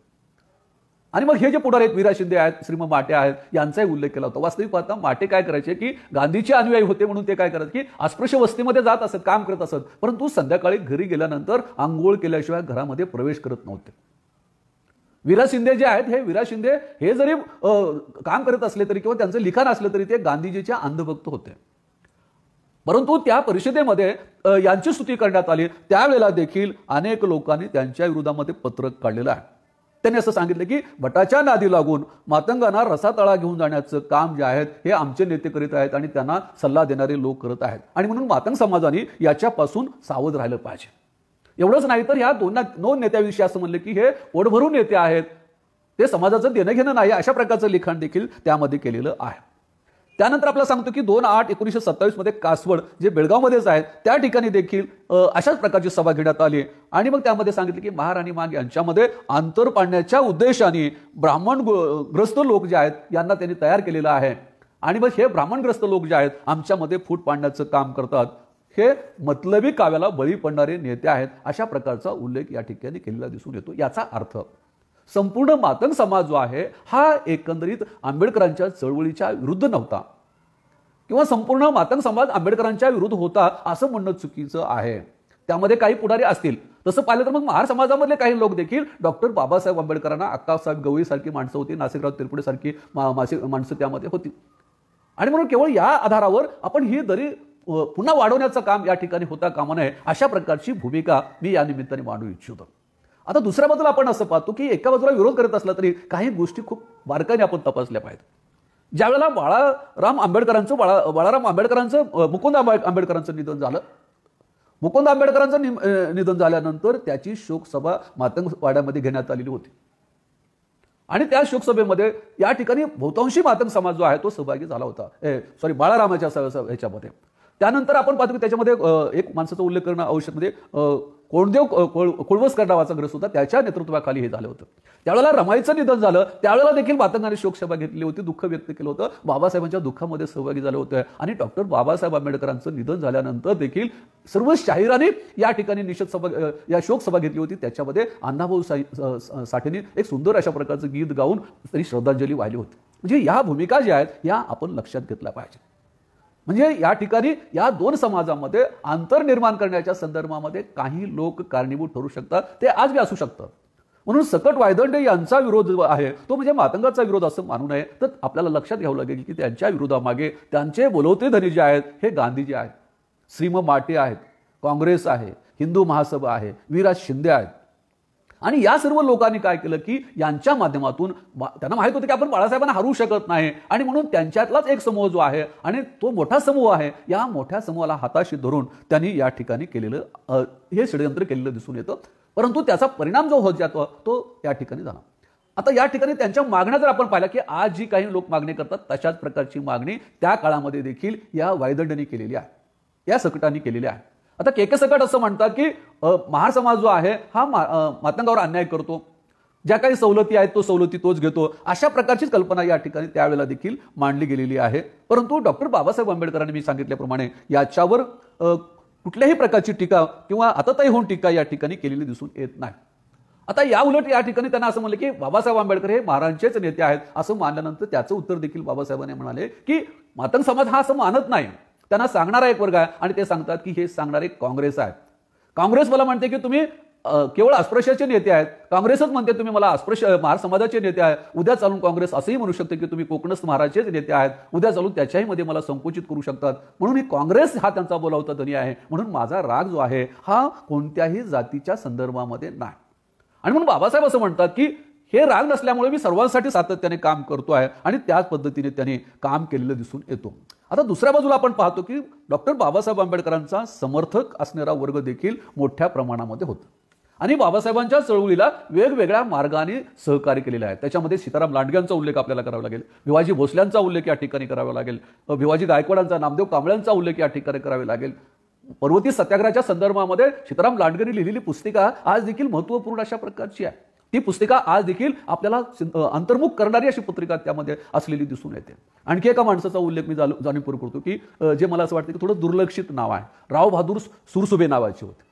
Speaker 1: आणि मग हे जे पुढारी आहेत वीरा शिंदे आहेत श्रीमंत माटे आहेत यांचाही उल्लेख केला होता वास्तविक पाहता माटे काय करायचे की गांधीचे अनुयायी होते म्हणून ते काय करत की अस्पृश्य वस्तीमध्ये जात असत काम करत असत परंतु संध्याकाळी घरी गेल्यानंतर आंघोळ केल्याशिवाय घरामध्ये प्रवेश करत नव्हते विरा शिंदे जे आहेत हे विरा शिंदे हे जरी काम करत असले तरी किंवा त्यांचं लिखाण असलं तरी ते गांधीजीचे अंधभक्त होते परंतु त्या परिषदेमध्ये यांची स्तुती करण्यात आली त्यावेळेला देखील अनेक लोकांनी त्यांच्या विरोधामध्ये पत्रक काढलेलं आहे त्यांनी असं सांगितलं की भटाच्या नादी लागून मातंगांना रसातळा घेऊन जाण्याचं काम जे आहेत हे आमचे नेते करीत आहेत आणि त्यांना सल्ला देणारे लोक करत आहेत आणि म्हणून मातंग समाजाने याच्यापासून सावध राहिलं पाहिजे एवढंच नाही तर ह्या दोन दोन नेत्याविषयी असं म्हणलं की हे वडभरून नेते आहेत ते समाजाचं देणं घेणं नाही अशा प्रकारचं लिखाण देखील त्यामध्ये केलेलं आहे त्यानंतर आपल्याला सांगतो की दोन आठ एकोणीसशे मध्ये कासवड जे बेळगावमध्येच आहेत त्या ठिकाणी देखील अशाच प्रकारची सभा घेण्यात आली आणि मग त्यामध्ये सांगितले की महाराणी मांग यांच्यामध्ये अंतर पाडण्याच्या उद्देशाने ब्राह्मण ग्रस्त लोक जे आहेत यांना त्यांनी तयार केलेलं आहे आणि मग हे ब्राह्मणग्रस्त लोक जे आहेत आमच्यामध्ये फूट पाडण्याचं काम करतात हे मतलबी काव्याला बळी पडणारे नेते आहेत अशा प्रकारचा उल्लेख या ठिकाणी केलेला दिसून येतो याचा अर्थ संपूर्ण मातंग समाज जो आहे हा एकंदरीत आंबेडकरांच्या चळवळीच्या विरुद्ध नव्हता किंवा संपूर्ण मातंग समाज आंबेडकरांच्या विरुद्ध होता असं म्हणणं चुकीचं आहे त्यामध्ये काही पुढारी असतील तसं पाहिलं तर मग महार समाजामधले काही लोक देखील डॉक्टर बाबासाहेब आंबेडकरांना अक्कासाहेब गवळी सारखी माणसं होती नाशिकराव तिरपुडे सारखी मासिक माणसं त्यामध्ये होती आणि म्हणून केवळ या आधारावर आपण ही दरी पुन्हा वाढवण्याचं काम या ठिकाणी होता कामा नये अशा प्रकारची भूमिका मी या निमित्ताने मांडू इच्छितो आता दुसऱ्या बाजूला आपण असं पाहतो की एका बाजूला विरोध करत असला तरी काही गोष्टी खूप बारकाईने आपण तपासल्या पाहिजेत ज्यावेळेला बाळाराम आंबेडकरांचं बाळा बाळाराम आंबेडकरांचं मुकुंद आंबेडकरांचं निधन झालं मुकुंद आंबेडकरांचं निधन झाल्यानंतर त्याची शोकसभा वाड्यामध्ये घेण्यात आलेली होती आणि त्या शोकसभेमध्ये या ठिकाणी बहुतांशी मातंग समाज जो आहे तो सहभागी झाला होता सॉरी बाळारामाच्या ह्याच्यामध्ये त्यानंतर आपण पाहतो की त्याच्यामध्ये एक माणसाचा उल्लेख करणं आवश्यक म्हणजे कोणदेव कुळवसकर नावाचा ग्रस्त होता त्याच्या नेतृत्वाखाली हे झालं होतं त्यावेळेला रमाईचं निधन झालं त्यावेळेला देखील मातंगाने शोकसभा घेतली होती दुःख व्यक्त केलं होतं बाबासाहेबांच्या दुःखामध्ये सहभागी झालं होतं आणि डॉक्टर बाबासाहेब आंबेडकरांचं निधन झाल्यानंतर देखील सर्व शाहिराने या ठिकाणी निषेध सभा या शोकसभा घेतली होती त्याच्यामध्ये अण्णाभाऊ साठेने एक सुंदर अशा प्रकारचं गीत गाऊन तरी श्रद्धांजली वाहिली होती म्हणजे या भूमिका ज्या आहेत या आपण लक्षात घेतल्या पाहिजे म्हणजे या ठिकाणी या दोन समाजामध्ये अंतर निर्माण करण्याच्या संदर्भामध्ये काही लोक कारणीभूत ठरू शकतात ते आज बी असू शकतात म्हणून सकट वायदंडे यांचा विरोध आहे तो म्हणजे मातंगाचा विरोध असं मानू नये तर आपल्याला लक्षात घ्यावं लागेल की त्यांच्या विरोधामागे त्यांचे बोलवते धनी जे आहेत हे गांधीजी आहेत श्रीम माटे आहेत काँग्रेस आहे हिंदू महासभा आहे विराज शिंदे आहेत आणि या सर्व लोकांनी काय केलं की यांच्या माध्यमातून त्यांना माहित होतं की आपण बाळासाहेबांना हरवू शकत नाही आणि म्हणून त्यांच्यातलाच एक समूह जो आहे आणि तो मोठा समूह आहे या मोठ्या समूहाला हाताशी धरून त्यांनी या ठिकाणी केलेलं हे षडयंत्र केलेलं दिसून येतं परंतु त्याचा परिणाम जो होत जातो तो या ठिकाणी झाला आता या ठिकाणी त्यांच्या मागण्या जर आपण पाहिल्या की आज जी काही लोक मागणी करतात तशाच प्रकारची मागणी त्या काळामध्ये देखील या वायदंडनी केलेली आहे या सकटांनी केलेली आहे आता केकेसकट असं म्हणतात की महार समाज जो आहे हा मातंगावर अन्याय करतो ज्या काही सवलती आहेत तो सवलती तोच घेतो अशा प्रकारचीच कल्पना या ठिकाणी त्यावेळेला देखील मांडली गेलेली आहे परंतु डॉक्टर बाबासाहेब आंबेडकरांनी मी सांगितल्याप्रमाणे याच्यावर कुठल्याही प्रकारची टीका किंवा आता तही होऊन टीका या ठिकाणी केलेली दिसून येत नाही आता या उलट या ठिकाणी त्यांना असं म्हणलं की बाबासाहेब आंबेडकर हे महाराजांचेच नेते आहेत असं मानल्यानंतर त्याचं उत्तर देखील बाबासाहेबांनी म्हणाले की मातंग समाज हा असं मानत नाही त्यांना सांगणारा एक वर्ग आहे आणि ते सांगतात की हे सांगणारे काँग्रेस आहे काँग्रेस मला म्हणते की तुम्ही केवळ अस्पृश्याचे नेते आहेत काँग्रेसच म्हणते तुम्ही मला अस्पृश्य महार समाजाचे नेते आहे उद्या चालून काँग्रेस असंही म्हणू शकते की तुम्ही कोकणस्थ महाराजचेच नेते आहेत उद्या चालून त्याच्याही मध्ये मला संकुचित करू शकतात म्हणून ही काँग्रेस हा त्यांचा बोलावता धनी आहे म्हणून माझा राग जो आहे हा कोणत्याही जातीच्या संदर्भामध्ये नाही आणि म्हणून बाबासाहेब असं म्हणतात की हे राग नसल्यामुळे मी सर्वांसाठी सातत्याने काम करतो आहे आणि त्याच पद्धतीने त्याने काम केलेलं दिसून येतो आता दुसऱ्या बाजूला आपण पाहतो की डॉक्टर बाबासाहेब आंबेडकरांचा समर्थक असणारा वर्ग देखील मोठ्या प्रमाणामध्ये होता आणि बाबासाहेबांच्या चळवळीला वेगवेगळ्या मार्गाने सहकार्य केलेलं आहे त्याच्यामध्ये सीताराम लांडग्यांचा उल्लेख आपल्याला करावा लागेल भिवाजी भोसल्यांचा उल्लेख या ठिकाणी करावा लागेल भिवाजी गायकवाडांचा नामदेव कांबळ्यांचा उल्लेख या ठिकाणी करावा लागेल पर्वती सत्याग्रहाच्या संदर्भामध्ये सीताराम लांडगेने लिहिलेली पुस्तिका आज देखील महत्त्वपूर्ण अशा प्रकारची आहे ही पुस्तिका आज देखील आपल्याला अंतर्मुख करणारी अशी पत्रिका त्यामध्ये असलेली दिसून येते आणखी एका माणसाचा उल्लेख मी जाणीवपूर्वक करतो की जे मला असं वाटतं की थोडं दुर्लक्षित नाव आहे राव बहादूर सुरसुबे नावाचे होते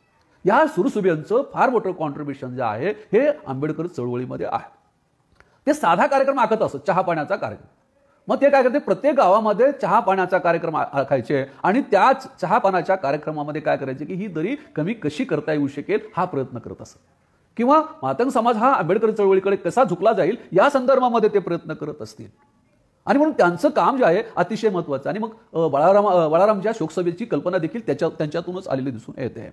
Speaker 1: या सुरसुबेंचं फार मोठं कॉन्ट्रीब्युशन जे आहे हे आंबेडकर चळवळीमध्ये आहे ते साधा कार्यक्रम आखत असत चहा पाण्याचा कार्यक्रम मग ते काय करते प्रत्येक गावामध्ये चहा पाण्याचा कार्यक्रम आखायचे आणि त्याच चहा पाण्याच्या कार्यक्रमामध्ये काय करायचे की ही दरी कमी कशी करता येऊ शकेल हा प्रयत्न करत असत किंवा मातंग समाज हा आंबेडकर चळवळीकडे कसा झुकला जाईल या संदर्भामध्ये ते प्रयत्न करत असतील आणि म्हणून त्यांचं काम जे आहे अतिशय महत्वाचं आणि मग बळाराम बळारामच्या शोकसभेची कल्पना देखील त्याच्या त्यांच्यातूनच आलेली दिसून येते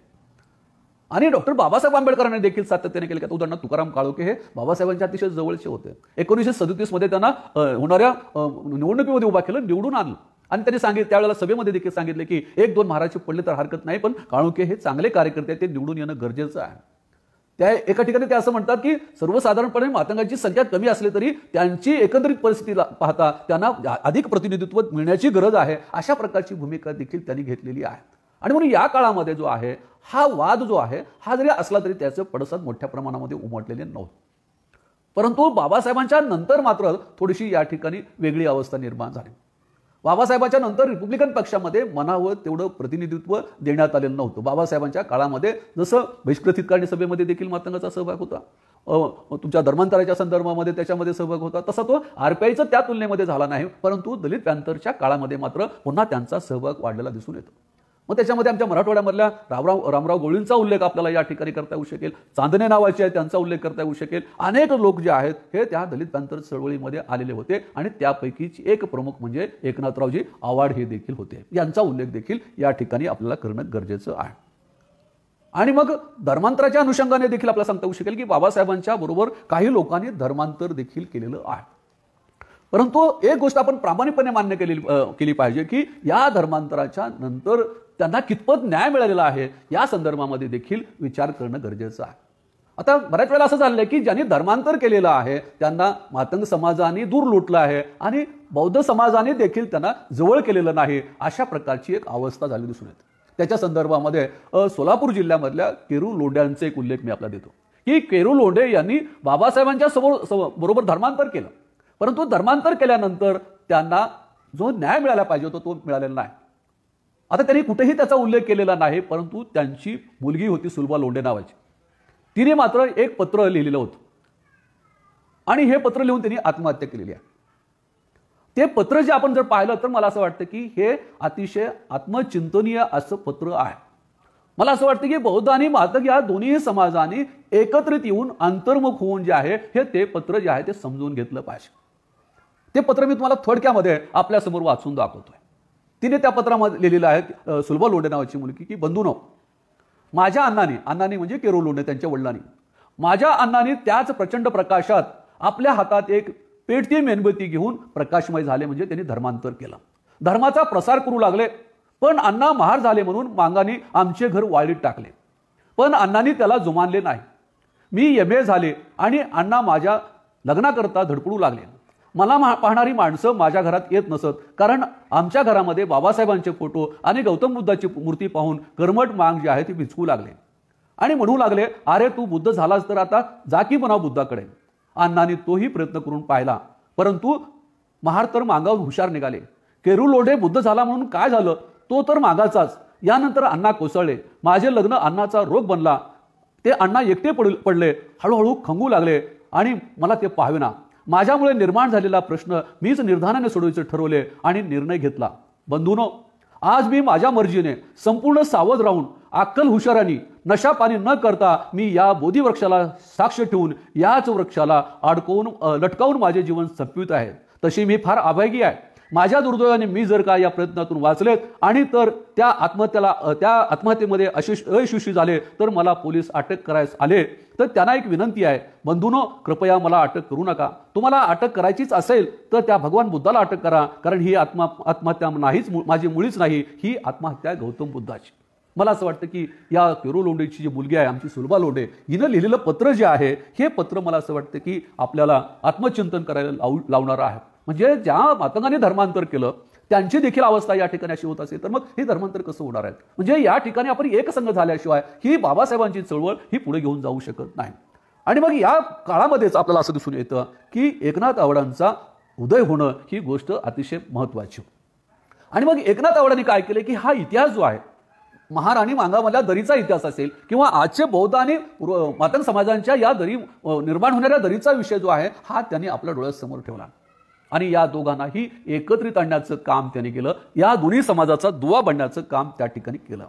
Speaker 1: आणि डॉक्टर बाबासाहेब आंबेडकरांनी देखील सातत्याने केले की उदाहरणार्थ तुकाराम काळोके हे बाबासाहेबांच्या अतिशय जवळचे होते एकोणीसशे सदतीसमध्ये त्यांना होणाऱ्या निवडणुकीमध्ये उभा केलं निवडून आणलं आणि त्यांनी सांगितलं त्यावेळेला सभेमध्ये देखील सांगितले की एक दोन महाराज पडले तर हरकत नाही पण काळोके हे चांगले कार्यकर्ते ते निवडून येणं गरजेचं आहे त्या एका ठिकाणी ते असं म्हणतात की सर्वसाधारणपणे मातंगांची संख्या कमी असली तरी त्यांची एकंदरीत परिस्थिती पाहता त्यांना अधिक प्रतिनिधित्व मिळण्याची गरज आहे अशा प्रकारची भूमिका देखील त्यांनी घेतलेली आहे आणि म्हणून या काळामध्ये जो आहे हा वाद जो आहे हा जरी असला तरी त्याचे पडसाद मोठ्या प्रमाणामध्ये उमटलेले नव्हते परंतु बाबासाहेबांच्या नंतर मात्र थोडीशी या ठिकाणी वेगळी अवस्था निर्माण झाली बाबासाहेबांच्या नंतर रिपब्लिकन पक्षामध्ये मनावर तेवढं प्रतिनिधित्व देण्यात आलेलं नव्हतं बाबासाहेबांच्या काळामध्ये जसं बहिष्कृत करणे सभेमध्ये देखील मातंगाचा सहभाग होता तुमच्या धर्मांतराच्या संदर्भामध्ये त्याच्यामध्ये सहभाग होता तसा तो आरपीआयचा त्या तुलनेमध्ये झाला नाही परंतु दलित पॅंथरच्या काळामध्ये मात्र पुन्हा त्यांचा सहभाग वाढलेला दिसून येतो मग त्याच्यामध्ये आमच्या मराठवाड्यामधल्या रामराव रामराव गोळींचा उल्लेख आपल्याला या ठिकाणी करता येऊ शकेल चांदणे नावाचे आहेत त्यांचा उल्लेख करता येऊ शकेल अनेक लोक जे आहेत हे त्या दलित पॅंथर चळवळीमध्ये आलेले होते आणि त्यापैकीची एक प्रमुख म्हणजे एकनाथरावजी आव्हाड हे देखील होते यांचा उल्लेख देखील या ठिकाणी आपल्याला करणं गरजेचं आहे आणि मग धर्मांतराच्या अनुषंगाने देखील आपल्याला सांगता येऊ शकेल की बाबासाहेबांच्या बरोबर काही लोकांनी धर्मांतर देखील केलेलं आहे परंतु एक गोष्ट आपण प्रामाणिकपणे मान्य केली केली पाहिजे की या धर्मांतराच्या नंतर त्यांना कितपत न्याय मिळालेला आहे या संदर्भामध्ये देखील विचार करणं गरजेचं आहे आता बऱ्याच वेळेला असं झालं की ज्यांनी धर्मांतर केलेलं आहे त्यांना मातंग समाजाने दूर लुटलं आहे आणि बौद्ध समाजाने देखील त्यांना जवळ केलेलं नाही अशा प्रकारची एक अवस्था झाली दिसून येते त्याच्या संदर्भामध्ये सोलापूर जिल्ह्यामधल्या केरू लोंढ्यांचा एक उल्लेख मी आपला देतो की केरू लोंढे यांनी बाबासाहेबांच्या समोर बरोबर धर्मांतर केलं परंतु धर्मांतर केल्यानंतर त्यांना जो न्याय मिळाला पाहिजे होता तो मिळालेला नाही आता त्यांनी कुठेही त्याचा उल्लेख केलेला नाही परंतु त्यांची मुलगी होती सुलभा लोंढे नावाची तिने मात्र एक पत्र लिहिलेलं होतं आणि हे पत्र लिहून त्यांनी आत्महत्या केलेली आहे ते पत्र जे आपण जर पाहिलं तर मला असं वाटतं की हे अतिशय आत्मचिंतनीय असं पत्र आहे मला असं वाटतं की बौद्ध आणि मातक या दोन्ही समाजाने एकत्रित येऊन अंतर्मुख होऊन जे आहे हे ते पत्र जे आहे ते समजून घेतलं पाहिजे ते पत्र मी तुम्हाला थोडक्यामध्ये आपल्यासमोर वाचून दाखवतोय तिने त्या पत्रामध्ये लिहिलेलं आहे सुलभा लोंढे नावाची मुलगी की बंधू नव माझ्या अण्णाने अण्णाने म्हणजे केरो लोंडे त्यांच्या वडिलांनी माझ्या अण्णाने त्याच प्रचंड प्रकाशात आपल्या हातात एक पेटती मेणबत्ती घेऊन प्रकाशमय झाले म्हणजे त्यांनी धर्मांतर केलं धर्माचा प्रसार करू लागले पण अण्णा महार झाले म्हणून मांगाने आमचे घर वाळीत टाकले पण अण्णांनी त्याला जुमानले नाही मी एम ए झाले आणि अण्णा माझ्या लग्नाकरता धडपडू लागले मला पाहणारी माणसं माझ्या घरात येत नसत कारण आमच्या घरामध्ये बाबासाहेबांचे फोटो आणि गौतम बुद्धाची मूर्ती पाहून करमट मांग जी आहे ती विचकू लागले आणि म्हणू लागले अरे तू बुद्ध झालास तर आता जा की बुद्धाकडे अण्णांनी तोही प्रयत्न करून पाहिला परंतु महार तर मागावर हुशार निघाले केरू लोढे बुद्ध झाला म्हणून काय झालं तो तर मागाचाच यानंतर अण्णा कोसळले माझे लग्न अण्णाचा रोग बनला ते अण्णा एकटे पडले हळूहळू खंगू लागले आणि मला ते पाहावे माझ्यामुळे निर्माण झालेला प्रश्न मीच निर्धाराने सोडवायचं ठरवले आणि निर्णय घेतला बंधूनो आज मी माझ्या मर्जीने संपूर्ण सावध राहून अक्कल हुशारानी नशापाणी न करता मी या बोधी वृक्षाला साक्ष ठेवून याच वृक्षाला अडकवून लटकावून माझे जीवन संपवित आहे तशी मी फार आभागी आहे माझ्या दुर्दैवाने मी जर का या प्रयत्नातून वाचले आणि तर त्या आत्महत्याला त्या आत्महत्येमध्ये अशिष अयशस्वी झाले तर मला पोलीस अटक करायस आले तर त्यांना एक विनंती आहे बंधूनो कृपया मला अटक करू नका तुम्हाला अटक करायचीच असेल तर त्या भगवान बुद्धाला अटक करा कारण ही आत्मा आत्महत्या नाहीच माझी मुळीच नाही ही आत्महत्या गौतम बुद्धाची मला असं वाटतं की या केरो लोंडेची जी मुलगी आहे आमची सुलभा लोंडे हिनं लिहिलेलं पत्र जे आहे हे पत्र मला असं वाटतं की आपल्याला आत्मचिंतन करायला लावू लावणारं आहे म्हणजे ज्या मातंगाने धर्मांतर केलं त्यांची देखील अवस्था या ठिकाणी अशी होत असेल तर मग हे धर्मांतर कसं होणार आहे म्हणजे या ठिकाणी आपण संघ झाल्याशिवाय ही बाबासाहेबांची चळवळ ही पुढे घेऊन जाऊ शकत नाही आणि मग या काळामध्येच आपल्याला असं दिसून येतं की एकनाथ आवडांचा उदय होणं ही गोष्ट अतिशय महत्त्वाची आणि मग एकनाथ आवडांनी काय केलं की हा इतिहास जो आहे महाराणी मांगामधल्या दरीचा इतिहास असेल किंवा आजचे बौद्ध आणि मातंग समाजांच्या या दरी निर्माण होणाऱ्या दरीचा विषय जो आहे हा त्यांनी आपल्या डोळ्यासमोर ठेवला आणि या दोघांनाही एकत्रित आणण्याचं काम त्याने केलं या दोन्ही समाजाचा दुवा बनण्याचं काम त्या ठिकाणी केलं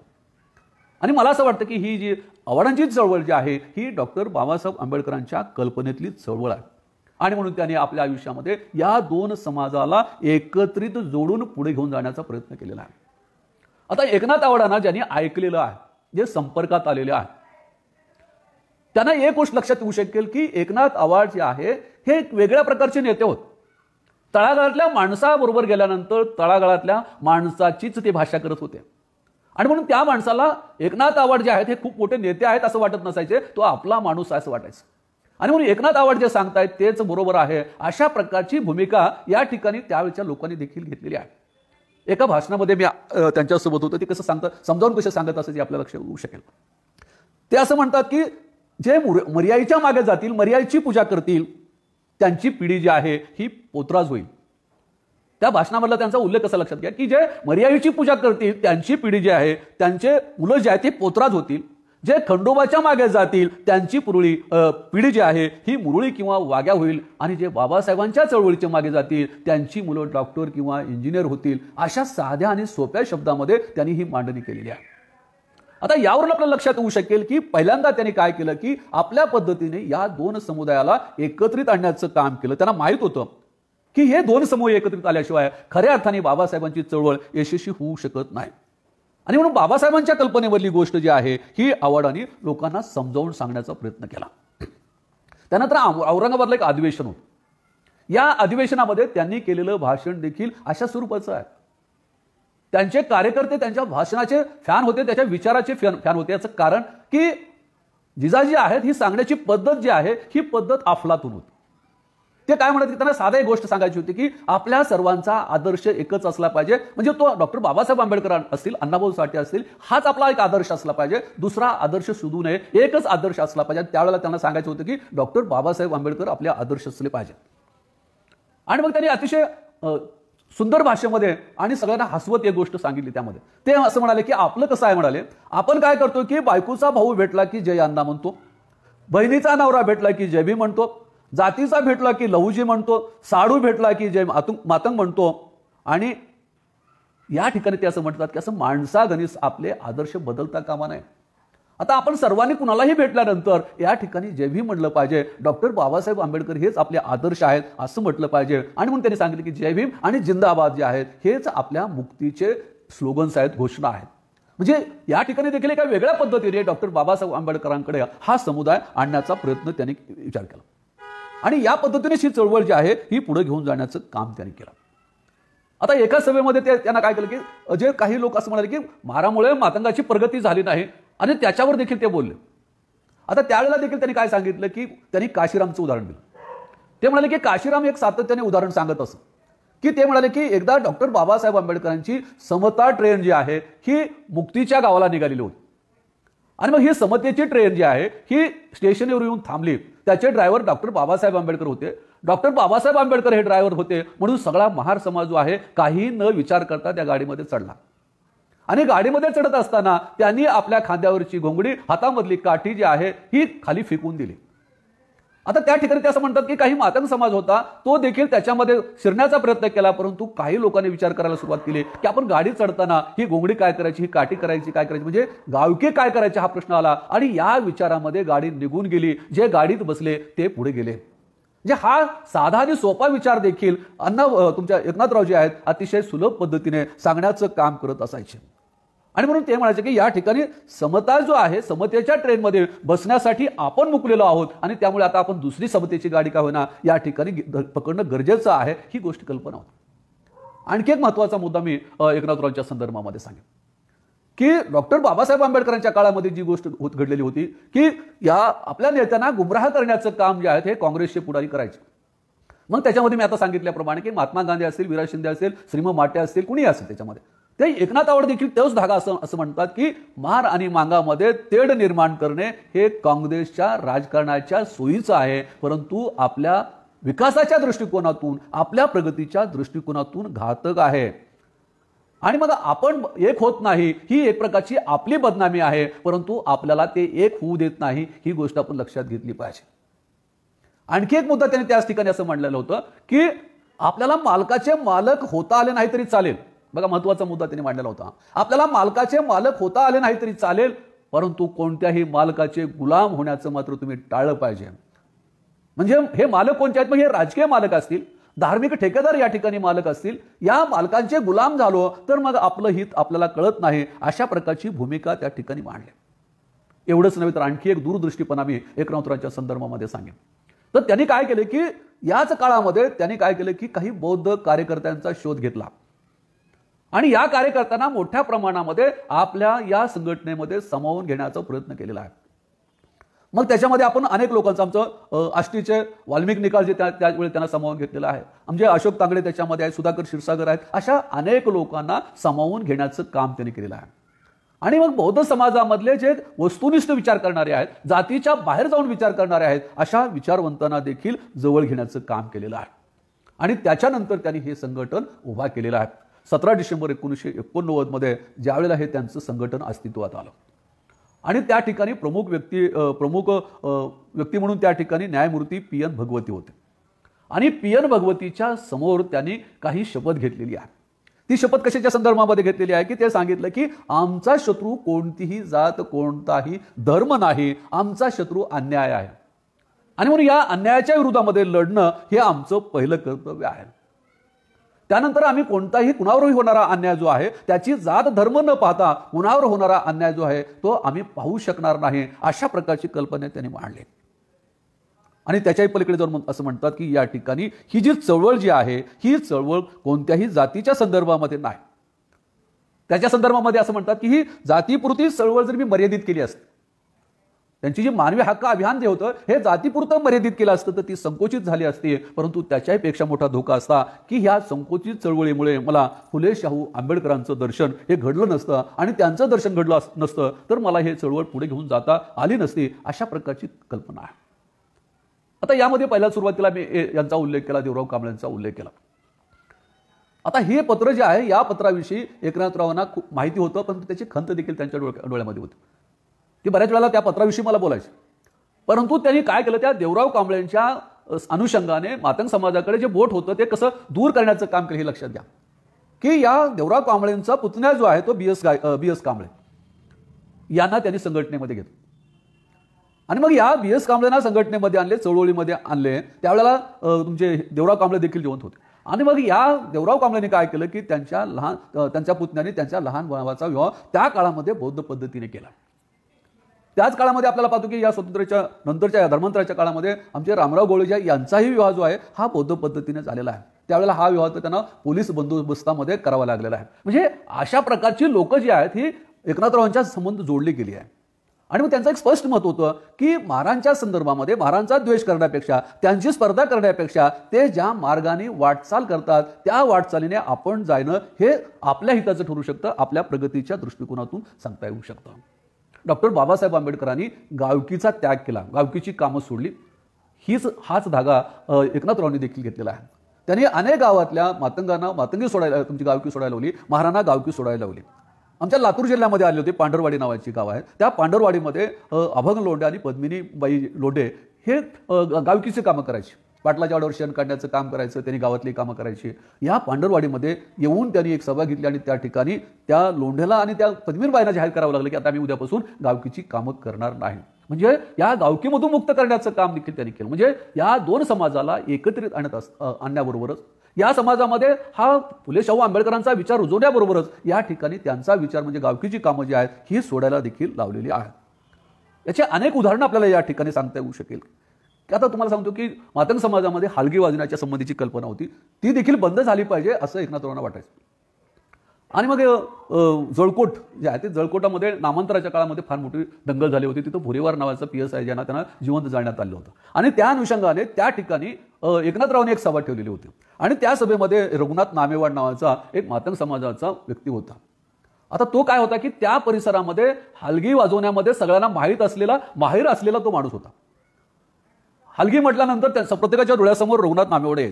Speaker 1: आणि मला असं वाटतं की ही जी आवडांची चळवळ जी आहे ही डॉक्टर बाबासाहेब आंबेडकरांच्या कल्पनेतली चळवळ आहे आणि म्हणून त्यांनी आपल्या आयुष्यामध्ये या दोन समाजाला एकत्रित जोडून पुढे घेऊन जाण्याचा प्रयत्न केलेला आहे आता एकनाथ आवडांना ज्यांनी ऐकलेलं आहे जे संपर्कात आलेले आहे त्यांना एक गोष्ट लक्षात येऊ शकेल की एकनाथ आवाड जे आहे हे एक वेगळ्या प्रकारचे नेते होते तळागाळातल्या माणसाबरोबर गेल्यानंतर तळागाळातल्या माणसाचीच ते भाषा करत होते आणि म्हणून त्या माणसाला एकनाथ आव्हाड जे आहेत हे खूप मोठे नेते आहेत असं वाटत नसायचे तो आपला माणूस असं वाटायचं आणि म्हणून एकनाथ आव्हाड जे सांगतायत तेच बरोबर आहे अशा प्रकारची भूमिका या ठिकाणी त्यावेळच्या लोकांनी देखील घेतलेली आहे एका भाषणामध्ये मी त्यांच्यासोबत होतो ते कसं सांगतं समजावून कसं सांगत असं जे आपल्या लक्ष होऊ शकेल ते असं म्हणतात की जे मर्यायीच्या मागे जातील मर्यायीची पूजा करतील त्यांची पिढी जी आहे ही पोतराज होईल त्या भाषणामधला त्यांचा उल्लेख कसा लक्षात घ्या की जे मर्यादेची पूजा करतील त्यांची पिढी जी आहे त्यांचे मुलं जे आहेत ते पोत्राज होतील जे खंडोबाच्या मागे जातील त्यांची पुरळी पिढी जी आहे ही मुरळी किंवा वाग्या होईल आणि जे बाबासाहेबांच्या चळवळीच्या मागे जातील त्यांची मुलं डॉक्टर किंवा इंजिनियर होतील अशा साध्या आणि सोप्या शब्दामध्ये त्यांनी ही मांडणी केलेली आहे आता यावरून आपल्याला लक्षात येऊ शकेल की पहिल्यांदा त्यांनी काय केलं की आपल्या पद्धतीने या दोन समुदायाला एकत्रित आणण्याचं काम केलं त्यांना माहीत होतं की हे दोन समूह एकत्रित आल्याशिवाय खऱ्या अर्थाने बाबासाहेबांची चळवळ यशस्वी होऊ शकत नाही आणि म्हणून बाबासाहेबांच्या कल्पनेवरली गोष्ट जी आहे ही आव्हाडांनी लोकांना समजावून सांगण्याचा प्रयत्न केला त्यानंतर औरंगाबादला एक अधिवेशन होतं या अधिवेशनामध्ये त्यांनी केलेलं भाषण देखील अशा स्वरूपाचं आहे त्यांचे कार्यकर्ते त्यांच्या भाषणाचे फॅन होते त्याच्या विचाराचे फॅन फॅन होते याचं कारण की जिजाजी आहेत ही सांगण्याची पद्धत जी आहे ही पद्धत अफलातून होती ते काय म्हणत की त्यांना साधा एक गोष्ट सांगायची होती की आपल्या सर्वांचा आदर्श एकच असला पाहिजे म्हणजे तो डॉक्टर बाबासाहेब आंबेडकर असतील अण्णाभाऊ साठे असतील हाच आपला एक आदर्श असला पाहिजे दुसरा आदर्श शोधू नये एकच आदर्श असला पाहिजे त्यावेळेला त्यांना सांगायचं होतं की डॉक्टर बाबासाहेब आंबेडकर आपले आदर्श असले पाहिजेत आणि मग त्यांनी अतिशय सुंदर भाषेमध्ये आणि सगळ्यांना हसवत एक गोष्ट सांगितली त्यामध्ये ते असं म्हणाले की आपलं कसं आहे म्हणाले आपण काय करतो की बायकोचा भाऊ भेटला की जय यांना म्हणतो बहिणीचा नवरा भेटला की जयबी म्हणतो जातीचा भेटला की लहूजी म्हणतो साडू भेटला की जय मातुंग मातंग म्हणतो आणि या ठिकाणी ते असं म्हणतात की असं माणसागणीस आपले आदर्श बदलता कामा नाही आता आपण सर्वांनी कुणालाही भेटल्यानंतर या ठिकाणी जे भीम म्हटलं पाहिजे डॉक्टर बाबासाहेब आंबेडकर हेच आपले आदर्श आहेत असं म्हटलं पाहिजे आणि म्हणून त्यांनी सांगितलं की जय भीम आणि जिंदाबाद जे आहेत हेच आपल्या मुक्तीचे स्लोगन्स आहेत घोषणा आहेत म्हणजे या ठिकाणी देखील एका वेगळ्या पद्धतीने डॉक्टर बाबासाहेब आंबेडकरांकडे हा समुदाय आणण्याचा प्रयत्न त्यांनी विचार केला आणि या पद्धतीने ही चळवळ जी आहे ही पुढे घेऊन जाण्याचं काम त्यांनी केलं आता एका सभेमध्ये ते त्यांना काय केलं की जे काही लोक असं म्हणाले की मारामुळे मातंगाची प्रगती झाली नाही आणि त्याच्यावर देखील ते बोलले आता त्यावेळेला देखील त्यांनी काय सांगितलं की त्यांनी काशीरामचं उदाहरण दिलं ते म्हणाले की काशीराम एक सातत्याने उदाहरण सांगत असत की ते म्हणाले की एकदा डॉक्टर बाबासाहेब आंबेडकरांची समता ट्रेन जी आहे ही मुक्तीच्या गावाला निघालेली होती आणि मग ही समतेची ट्रेन जी आहे ही स्टेशनवर येऊन थांबली त्याचे ड्रायव्हर डॉक्टर बाबासाहेब आंबेडकर होते डॉक्टर बाबासाहेब आंबेडकर हे ड्रायव्हर होते म्हणून सगळा महार समाज जो आहे काही न विचार करता त्या गाडीमध्ये चढला आणि गाडीमध्ये चढत असताना त्यांनी आपल्या खांद्यावरची घोंगडी हातामधली काठी जी आहे ही खाली फेकून दिली आता त्या ठिकाणी ते असं म्हणतात की काही मातंग समाज होता तो देखील त्याच्यामध्ये शिरण्याचा प्रयत्न केला परंतु काही लोकांनी विचार करायला सुरुवात केली की आपण गाडी चढताना ही घोंगडी काय करायची ही काठी करायची काय करायची म्हणजे गावके काय करायचे हा प्रश्न आला आणि या विचारामध्ये गाडी निघून गेली जे गाडीत बसले ते पुढे गेले म्हणजे हा साधा आणि सोपा विचार देखील अण्णा तुमच्या एकनाथराव जे आहेत अतिशय सुलभ पद्धतीने सांगण्याचं काम करत असायचे आणि म्हणून ते म्हणायचे की या ठिकाणी समता जो आहे समतेच्या ट्रेनमध्ये बसण्यासाठी आपण मुकलेलो आहोत आणि त्यामुळे आता आपण दुसरी समतेची गाडी का होईना या ठिकाणी पकडणं गरजेचं आहे ही गोष्ट कल्पना होती आणखी एक महत्त्वाचा मुद्दा मी एकनाथरावच्या संदर्भामध्ये सांगेन की डॉक्टर बाबासाहेब आंबेडकरांच्या काळामध्ये जी गोष्ट होत घडलेली होती की या आपल्या नेत्यांना गुमराह करण्याचं काम जे आहे हे काँग्रेसचे पुढारी करायचे मग त्याच्यामध्ये मी आता सांगितल्याप्रमाणे की महात्मा गांधी असेल विराज शिंदे असेल श्रीमा माटे असतील कुणी असेल त्याच्यामध्ये ते एकनाथ आवड देखील तोच धागा असं असं म्हणतात की मार आणि मांगामध्ये तेढ निर्माण करणे हे काँग्रेसच्या राजकारणाच्या सोयीचं आहे परंतु आपल्या विकासाच्या दृष्टिकोनातून आपल्या प्रगतीच्या दृष्टिकोनातून घातक आहे आणि मग आपण एक होत नाही ही एक प्रकारची आपली बदनामी आहे परंतु आपल्याला ते एक होऊ देत नाही ही गोष्ट आपण लक्षात घेतली पाहिजे आणखी एक मुद्दा त्यांनी त्याच ठिकाणी असं म्हणलेलं होतं की आपल्याला मालकाचे मालक होता आले नाही तरी चालेल बघा महत्वाचा मुद्दा त्यांनी मांडलेला होता आपल्याला मालकाचे मालक होता आले नाही तरी चालेल परंतु कोणत्याही मालकाचे गुलाम होण्याचं मात्र तुम्ही टाळलं पाहिजे म्हणजे हे मालक कोणते आहेत मग हे राजकीय मालक असतील धार्मिक ठेकेदार या ठिकाणी मालक असतील या मालकांचे गुलाम झालो तर मग आपलं हित आपल्याला कळत नाही अशा प्रकारची भूमिका त्या ठिकाणी मांडली एवढंच नव्हे तर आणखी एक दूरदृष्टीपणा मी एकनाथरांच्या संदर्भामध्ये सांगेन तर त्यांनी काय केले की याच काळामध्ये त्यांनी काय केलं की काही बौद्ध कार्यकर्त्यांचा शोध घेतला आणि या कार्यकर्त्यांना मोठ्या प्रमाणामध्ये आपल्या या संघटनेमध्ये समावून घेण्याचा प्रयत्न केलेला आहे मग त्याच्यामध्ये आपण अनेक लोकांचं आमचं आष्टीचे वाल्मिक निकाल जे त्या त्यांना सामावून घेतलेला आहे म्हणजे अशोक तांगडे त्याच्यामध्ये आहेत सुधाकर क्षीरसागर आहेत अशा अनेक लोकांना सामावून घेण्याचं काम त्यांनी केलेलं आहे आणि मग बौद्ध समाजामधले जे वस्तुनिष्ठ विचार करणारे आहेत जातीच्या बाहेर जाऊन विचार करणारे आहेत अशा विचारवंतांना देखील जवळ घेण्याचं काम केलेलं आहे आणि त्याच्यानंतर त्यांनी हे संघटन उभा केलेलं आहे सतरा डिसेंबर एकोणीसशे एकोणनव्वदमध्ये ज्यावेळेला हे त्यांचं संघटन अस्तित्वात आलं आणि त्या ठिकाणी प्रमुख व्यक्ती प्रमुख व्यक्ती म्हणून त्या ठिकाणी न्यायमूर्ती पी एन भगवती होते आणि पी एन भगवतीच्या समोर त्यांनी काही शपथ घेतलेली आहे ती शपथ कशाच्या संदर्भामध्ये घेतलेली आहे की ते सांगितलं की आमचा शत्रू कोणतीही जात कोणताही धर्म नाही आमचा शत्रू अन्याय आहे आणि म्हणून या अन्यायाच्या विरोधामध्ये लढणं हे आमचं पहिलं कर्तव्य आहे त्यानंतर आम्ही कोणताही कुणावरही होणारा अन्याय जो आहे त्याची जात धर्म न पाहता कुणावर होणारा अन्याय जो आहे तो आम्ही पाहू शकणार नाही अशा प्रकारची कल्पना त्यांनी मांडली आणि त्याच्याही पलीकडे जाऊन असं म्हणतात की या ठिकाणी ही जी चळवळ जी आहे ही चळवळ कोणत्याही जातीच्या संदर्भामध्ये नाही त्याच्या संदर्भामध्ये असं म्हणतात की ही जातीपुरती चळवळ जर मी मर्यादित केली असते त्यांची जी मानवी हक्क अभियान जे होतं हे जातीपुरतं मर्यादित केलं असतं तर ती संकुचित झाली असती परंतु त्याच्याही पेक्षा मोठा धोका असता की ह्या संकुचित चळवळीमुळे मला फुले शाहू आंबेडकरांचं दर्शन हे घडलं नसतं आणि त्यांचं दर्शन घडलं नसतं तर मला हे चळवळ पुढे घेऊन जाता आली नसती अशा प्रकारची कल्पना आहे आता यामध्ये पहिल्या सुरुवातीला मी यांचा उल्लेख केला देवराव कांबळेंचा उल्लेख केला आता हे पत्र जे आहे या पत्राविषयी एकनाथरावांना खूप माहिती होतं परंतु त्याची खंत देखील त्यांच्या डोळ्या डोळ्यामध्ये होती ती बऱ्याच वेळेला त्या पत्राविषयी मला बोलायची परंतु त्यांनी काय केलं त्या देवराव कांबळेंच्या अनुषंगाने मातंग समाजाकडे जे बोट होतं ते कसं दूर करण्याचं काम केलं हे लक्षात घ्या की या देवराव कांबळेंचा पुतण्या जो आहे तो बी एस गाय बी एस कांबळे यांना त्यांनी संघटनेमध्ये घेतलं आणि मग या बी एस कांबळेंना संघटनेमध्ये आणले चळवळीमध्ये आणले त्यावेळेला तुमचे देवराव कांबळे देखील जिवंत होते आणि मग या देवराव कांबळेने काय केलं की त्यांच्या लहान त्यांच्या पुतण्याने त्यांच्या लहान भावाचा विवाह त्या काळामध्ये बौद्ध पद्धतीने केला त्याच काळामध्ये आपल्याला पाहतो की या स्वातंत्र्याच्या नंतरच्या या धर्मांतराच्या काळामध्ये आमचे रामराव गोळेजा यांचाही विवाह जो आहे हा बौद्ध पद्धतीने झालेला आहे त्यावेळेला हा विवाह तर त्यांना पोलीस बंदोबस्तामध्ये करावा लागलेला आहे म्हणजे अशा प्रकारची लोकं जी आहेत ही एकनाथरावांच्या संबंध जोडली गेली आहे आणि मग त्यांचं एक स्पष्ट मत होतं की महारांच्या संदर्भामध्ये महारांचा द्वेष करण्यापेक्षा त्यांची स्पर्धा करण्यापेक्षा ते ज्या मार्गाने वाटचाल करतात त्या वाटचालीने आपण जाणं हे आपल्या हिताचं ठरू शकतं आपल्या प्रगतीच्या दृष्टिकोनातून सांगता येऊ शकतं डॉक्टर बाबासाहेब आंबेडकरांनी गावकीचा त्याग केला गावकीची कामं सोडली हीच हाच धागा एकनाथ देखील घेतलेला आहे त्यांनी अनेक गावातल्या मातंगांना मातंगी सोडायला तुमची गावकी सोडायला लावली महाराणा गावकी सोडायला लावली आमच्या लातूर जिल्ह्यामध्ये आले होते पांढरवाडी नावाची गाव आहे त्या पांढरवाडीमध्ये अभंग लोंडे आणि पद्मिनीबाई लोढे हे गावकीचे कामं करायची पाटलाच्या वाड्यावर शेण काढण्याचं काम करायचं त्यांनी गावातली कामं करायची या पांढरवाडीमध्ये येऊन त्यांनी एक सभा घेतली आणि त्या ठिकाणी त्या लोंढ्याला आणि त्या पद्मीरबाईंना जाहीर करावं लागलं की आता आम्ही उद्यापासून गावकीची कामं करणार नाही म्हणजे या गावकीमधून मुक्त करण्याचं काम देखील त्यांनी केलं म्हणजे या दोन समाजाला एकत्रित आणत अस आणण्याबरोबरच या समाजामध्ये हा फुले शाहू आंबेडकरांचा विचार रुजवण्याबरोबरच या ठिकाणी त्यांचा विचार म्हणजे गावकीची कामं जी आहेत ही सोडायला देखील लावलेली आहेत याची अनेक उदाहरणं आपल्याला या ठिकाणी सांगता येऊ शकेल आता तुम्हाला सांगतो की मातंग समाजामध्ये हालगी वाजण्याच्या संबंधीची कल्पना होती ती देखील बंद झाली पाहिजे असं एकनाथरावांना वाटायचं आणि मग जळकोट जे आहे ते जळकोटामध्ये नामांतराच्या काळामध्ये फार मोठी दंगल झाली होती तिथं भुरेवार नावाचा पी एस आय ज्यांना त्यांना जिवंत जाळण्यात आलं होतं आणि त्या अनुषंगाने त्या ठिकाणी एकनाथरावने एक सभा ठेवलेली होती आणि त्या सभेमध्ये रघुनाथ नामेवाड नावाचा एक मातंग समाजाचा व्यक्ती होता आता तो काय होता की त्या परिसरामध्ये हलगी वाजवण्यामध्ये सगळ्यांना माहीत असलेला माहीर असलेला तो माणूस होता हलगी म्हटल्यानंतर त्या प्रत्येकाच्या डोळ्यासमोर रघुनाथ नामेवडे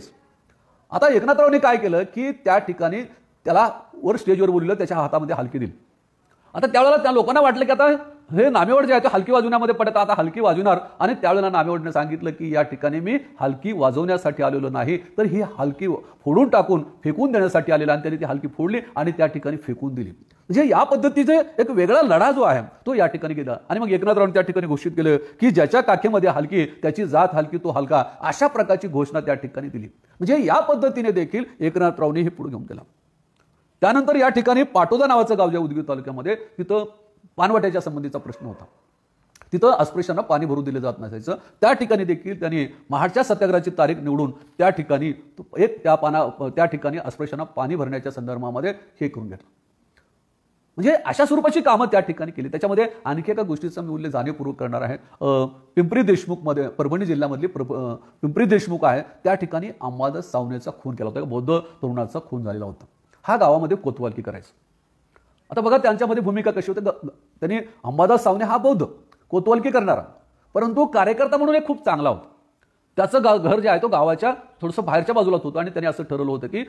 Speaker 1: आता एकनाथरावने काय केलं की त्या ठिकाणी त्याला वर स्टेजवर बोललं त्याच्या हातामध्ये हलकी दिली आता त्यावेळेला त्या लोकांना वाटलं की आता हे नामेवड जे आहे ते हलकी वाजवण्यामध्ये पडत आता हलकी वाजवणार आणि त्यावेळेला नामेवडने सांगितलं की या ठिकाणी मी हलकी वाजवण्यासाठी आलेलो नाही तर ही हलकी फोडून टाकून फेकून देण्यासाठी आलेला आणि त्यांनी ती हलकी फोडली आणि त्या ठिकाणी फेकून दिली म्हणजे या पद्धतीचे एक वेगळा लढा जो आहे तो या ठिकाणी गेला आणि मग एकनाथ त्या ठिकाणी घोषित केलं की ज्याच्या काखेमध्ये हलकी त्याची जात हलकी तो हलका अशा प्रकारची घोषणा त्या ठिकाणी दिली म्हणजे या पद्धतीने देखील एकनाथ रावने हे पुढे घेऊन गेला त्यानंतर या ठिकाणी पाटोदा नावाचं गाव जे उदगीर तालुक्यामध्ये तिथं पानवट्याच्या संबंधीचा प्रश्न होता तिथं अस्पृश्यांना पाणी भरू दिलं जात नसायचं त्या ठिकाणी देखील त्यांनी महाडच्या सत्याग्रहाची तारीख निवडून त्या ठिकाणी एक त्या पाना त्या ठिकाणी अस्पृश्यांना पाणी भरण्याच्या संदर्भामध्ये हे करून घेतलं म्हणजे अशा स्वरूपाची कामं त्या ठिकाणी केली त्याच्यामध्ये आणखी एका गोष्टीचा मी उल्लेख जाणीवपूर्वक करणार आहे पिंपरी देशमुखमध्ये परभणी जिल्ह्यामधली पिंपरी देशमुख आहे त्या ठिकाणी अंबादास सावनेचा खून केला होता बौद्ध तरुणाचा खून झालेला होता हा गावामध्ये कोतवालकी करायचं आता बघा त्यांच्यामध्ये भूमिका कशी होती त्यांनी अंबादास सावने हा बौद्ध कोतवालकी करणारा परंतु कार्यकर्ता म्हणून एक खूप चांगला होता त्याचं गा घर जे आहे तो गावाच्या थोडंसं बाहेरच्या बाजूलाच होतं आणि त्यांनी असं ठरवलं होतं की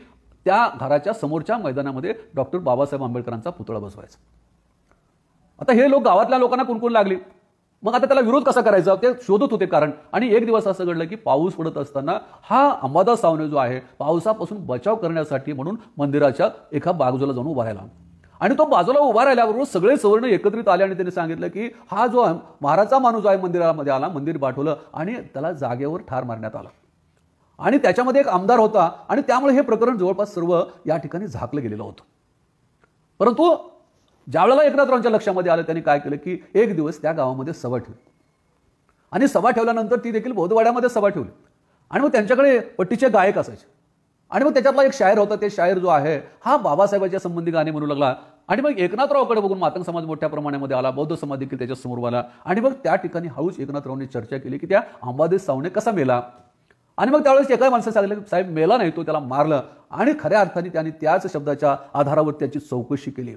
Speaker 1: त्या घराच्या समोरच्या मैदानामध्ये डॉक्टर बाबासाहेब आंबेडकरांचा पुतळा बसवायचा आता हे लोक गावातल्या लोकांना कुणकुण लागली मग आता त्याला विरोध कसा करायचा ते शोधत होते कारण आणि एक दिवस असं घडलं की पाऊस पडत असताना हा अंबादास सावने जो आहे पावसापासून बचाव करण्यासाठी म्हणून मंदिराच्या एका बाजूला जाऊन उभा आणि तो बाजूला उभा राहिल्याबरोबर सगळे सवर्ण एकत्रित आले आणि त्यांनी सांगितलं की हा जो महाराजचा माणूस आहे मंदिरामध्ये आला मंदिर पाठवलं आणि त्याला जागेवर ठार मारण्यात आला आणि त्याच्यामध्ये एक आमदार होता आणि त्यामुळे हे प्रकरण जवळपास सर्व या ठिकाणी झाकलं गेलेलं होतं परंतु ज्यावेळेला एकनाथरावांच्या लक्षामध्ये आलं त्यांनी काय केलं की एक दिवस त्या गावामध्ये सभा ठेवली आणि सभा ठेवल्यानंतर ती देखील बौद्धवाड्यामध्ये सभा ठेवली आणि मग त्यांच्याकडे पट्टीचे गायक असायचे आणि मग त्याच्यातला एक शायर होता ते शायर जो आहे हा बाबासाहेबाच्या संबंधी गाणे म्हणू लागला आणि मग एकनाथरावकडे बघून मातंग समाज मोठ्या प्रमाणामध्ये आला बौद्ध समाज देखील त्याच्यासमोर आला आणि मग त्या ठिकाणी हळूच एकनाथरावांनी चर्चा केली की त्या अंबादेव सावणे कसा मेला आणि मग त्यावेळेस एका माणसाने सांगितलं की साहेब मेला नाही तो त्याला मारलं आणि खऱ्या अर्थाने त्याने त्याच शब्दाच्या आधारावर त्याची चौकशी केली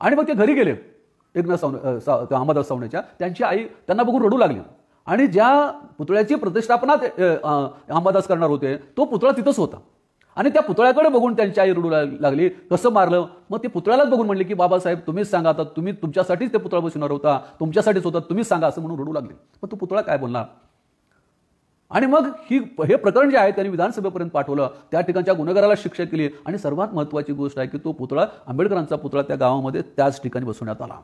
Speaker 1: आणि मग ते घरी गेले एकनाथ सावणे अंबादास सावनेच्या त्यांची आई त्यांना बघून रडू लागली आणि ज्या पुतळ्याची प्रतिष्ठापना अंबादास करणार होते तो पुतळा तिथंच होता आणि त्या पुतळ्याकडे बघून त्यांची आई रडू लागली कसं मारलं मग ते पुतळ्यालाच बघून म्हणले की बाबासाहेब तुम्हीच सांगा आता तुम्ही तुमच्यासाठीच ते पुतळा बसवणार होता तुमच्यासाठीच होता तुम्हीच सांगा असं म्हणून रडू लागले मग तो पुतळा काय बोलणार आणि मग ही हे प्रकरण जे आहे त्यांनी विधानसभेपर्यंत पाठवलं त्या ठिकाणच्या गुन्हेगाराला शिक्षा केली आणि सर्वात महत्त्वाची गोष्ट आहे की तो पुतळा आंबेडकरांचा पुतळा त्या गावामध्ये त्याच ठिकाणी बसवण्यात आला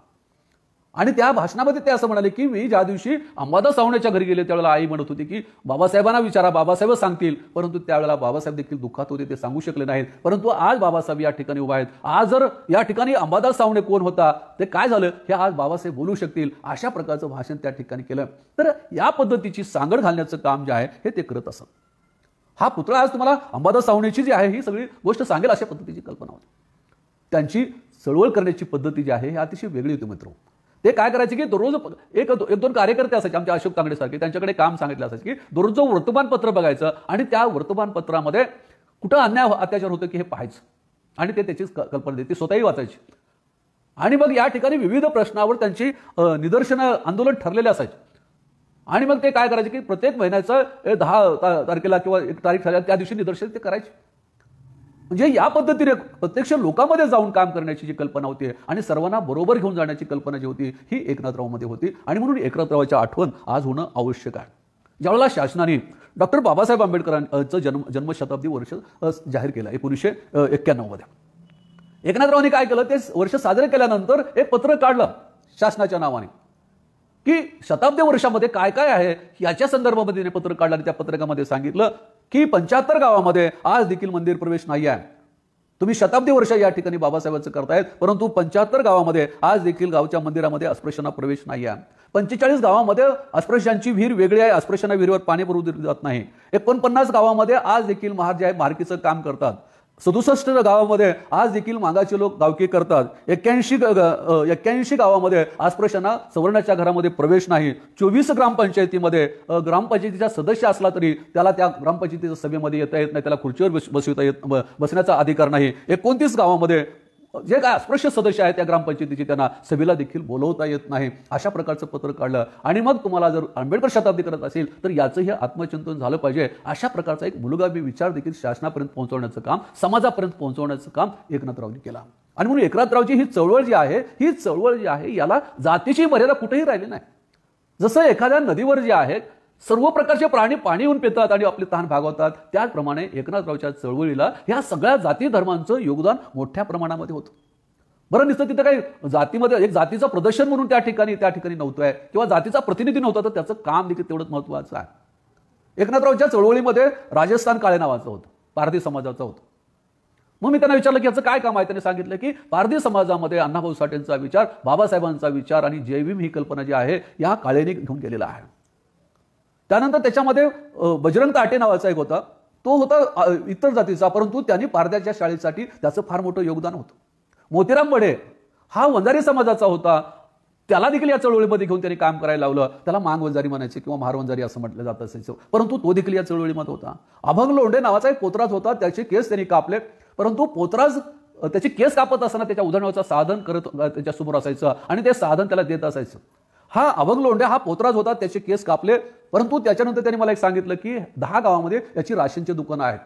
Speaker 1: आणि त्या भाषणामध्ये ते असं म्हणाले की मी ज्या दिवशी अंबादास सावण्याच्या घरी गेले त्यावेळेला आई म्हणत होती की बाबासाहेबांना विचारा बाबासाहेब सांगतील परंतु त्यावेळेला बाबासाहेब देखील दुःखात होते ते सांगू शकले नाहीत परंतु आज बाबासाहेब या ठिकाणी उभा आहेत आज जर या ठिकाणी अंबादास सावणे कोण होता ते काय झालं हे आज बाबासाहेब बोलू शकतील अशा प्रकारचं भाषण त्या ठिकाणी केलं तर या पद्धतीची सांगड घालण्याचं काम जे आहे हे ते करत असत हा पुतळा आज तुम्हाला अंबादास सावणेची जी आहे ही सगळी गोष्ट सांगेल अशा पद्धतीची कल्पना होती त्यांची चळवळ करण्याची पद्धती जी आहे हे अतिशय वेगळी होती मित्र ते काय करायचे की दररोज एक एक दोन कार्यकर्ते असायचे आमच्या अशोक तांगडे सारखे त्यांच्याकडे काम सांगितलं असायचं की जो वर्तमानपत्र बघायचं आणि त्या वर्तमानपत्रामध्ये कुठं अन्याय हो- अत्याचार होतं की हे पाहायचं आणि ते त्याचीच कल्पना देते स्वतःही वाचायची आणि मग या ठिकाणी विविध प्रश्नावर त्यांची निदर्शनं आंदोलन ठरलेले असायचे आणि मग ते काय करायचे की प्रत्येक महिन्याचं दहा तारखेला किंवा एक तारीख ठरल्या त्या दिवशी निदर्शन ते करायचे म्हणजे या पद्धतीने प्रत्यक्ष लोकांमध्ये जाऊन काम करण्याची जी कल्पना होती आणि सर्वांना बरोबर घेऊन जाण्याची कल्पना जी होती ही एकनाथरावमध्ये होती आणि म्हणून एकनाथरावाची आठवण आज होणं आवश्यक आहे ज्यावेळेला शासनाने डॉक्टर बाबासाहेब आंबेडकरांचं जन्म जन्मशताब्दी वर्ष जाहीर केलं एकोणीसशे एक्क्याण्णवमध्ये एकनाथरावांनी काय केलं ते वर्ष साजरे केल्यानंतर एक पत्र काढलं शासनाच्या नावाने की शताब्दी वर्षामध्ये काय काय आहे याच्या संदर्भामध्ये पत्र काढलं आणि त्या पत्रकामध्ये सांगितलं की पंच्याहत्तर गावामध्ये आज देखील मंदिर प्रवेश नाही आहे तुम्ही शताब्दी वर्ष या ठिकाणी बाबासाहेबांचं करतायत परंतु पंच्याहत्तर गावामध्ये आज देखील गावच्या मंदिरामध्ये अस्पृश्यांना प्रवेश नाही आहे पंचेचाळीस गावामध्ये अस्पृश्यांची विहीर वेगळी आहे अस्पृश्यांना विहिरीवर पाणी भरू दिली जात नाही एकोणपन्नास गावामध्ये आज देखील महाराज आहे मार्कीचं काम करतात सदुसष्ट गावामध्ये आज देखील मागाचे लोक गावकी करतात एक्क्याऐंशी एक्क्याऐंशी गावामध्ये आजपर्यंत सवर्णाच्या घरामध्ये प्रवेश नाही चोवीस ग्रामपंचायतीमध्ये ग्रामपंचायतीचा सदस्य असला तरी त्याला त्या ग्रामपंचायतीच्या सभेमध्ये येता येत नाही त्याला खुर्चीवर बसविता येत बसण्याचा अधिकार नाही एकोणतीस गावामध्ये जे काय अस्पृश्य सदस्य आहेत त्या ग्रामपंचायतीची त्यांना सभेला देखील बोलवता येत नाही अशा प्रकारचं पत्र काढलं आणि मग तुम्हाला जर आंबेडकर शताब्दी करत असेल तर याचंही आत्मचिंतन झालं पाहिजे अशा प्रकारचा एक मुलगामी विचार देखील शासनापर्यंत पोहोचवण्याचं काम समाजापर्यंत पोहोचवण्याचं काम एकनाथरावनी केलं आणि म्हणून एकनाथरावची ही चळवळ जी आहे ही चळवळ जी आहे याला जातीची मर्यादा कुठेही राहिली नाही जसं एखाद्या नदीवर जे आहे सर्व प्रकारचे प्राणी पाणी येऊन पितात आणि आपले तहान भागवतात त्याचप्रमाणे एकनाथरावच्या चळवळीला ह्या सगळ्या जाती धर्मांचं योगदान मोठ्या प्रमाणामध्ये होतं बरं दिसतं तिथं काही जातीमध्ये एक जातीचं प्रदर्शन म्हणून त्या ठिकाणी त्या ठिकाणी नव्हतं आहे किंवा जातीचा प्रतिनिधी नव्हता तर त्याचं काम देखील तेवढंच महत्त्वाचं आहे एकनाथरावच्या चळवळीमध्ये राजस्थान काळे नावाचं होतं पारधी समाजाचं होतं मग मी त्यांना विचारलं की याचं काय काम आहे त्यांनी सांगितलं की पारधी समाजामध्ये अण्णाभाऊ साठेंचा विचार बाबासाहेबांचा विचार आणि जयभीम ही कल्पना जी आहे या काळेने घेऊन गेलेला आहे त्यानंतर त्याच्यामध्ये बजरंग ताटे नावाचा एक होता तो होता इतर जातीचा परंतु त्यांनी पारद्याच्या शाळेसाठी त्याचं फार मोठं योगदान होतं मोतीराम बडे हा वंजारी समाजाचा होता त्याला देखील या चळवळीमध्ये घेऊन त्यांनी काम करायला लावलं त्याला मांग वंजारी म्हणायचे किंवा महार वंजारी असं म्हटलं जात असायचं परंतु तो देखील या चळवळीमध्ये होता अभंग लोंढे नावाचा एक पोतराज होता त्याचे केस त्यांनी कापले परंतु पोतराज त्याचे केस कापत असताना त्याच्या उदाहरणाचं साधन करत त्याच्यासमोर असायचं आणि ते साधन त्याला देत असायचं हा अभंग लोंढ्या हा पोतराज होता त्याचे केस कापले परंतु त्याच्यानंतर त्यांनी मला एक सांगितलं की दहा गावामध्ये याची राशनची दुकानं आहेत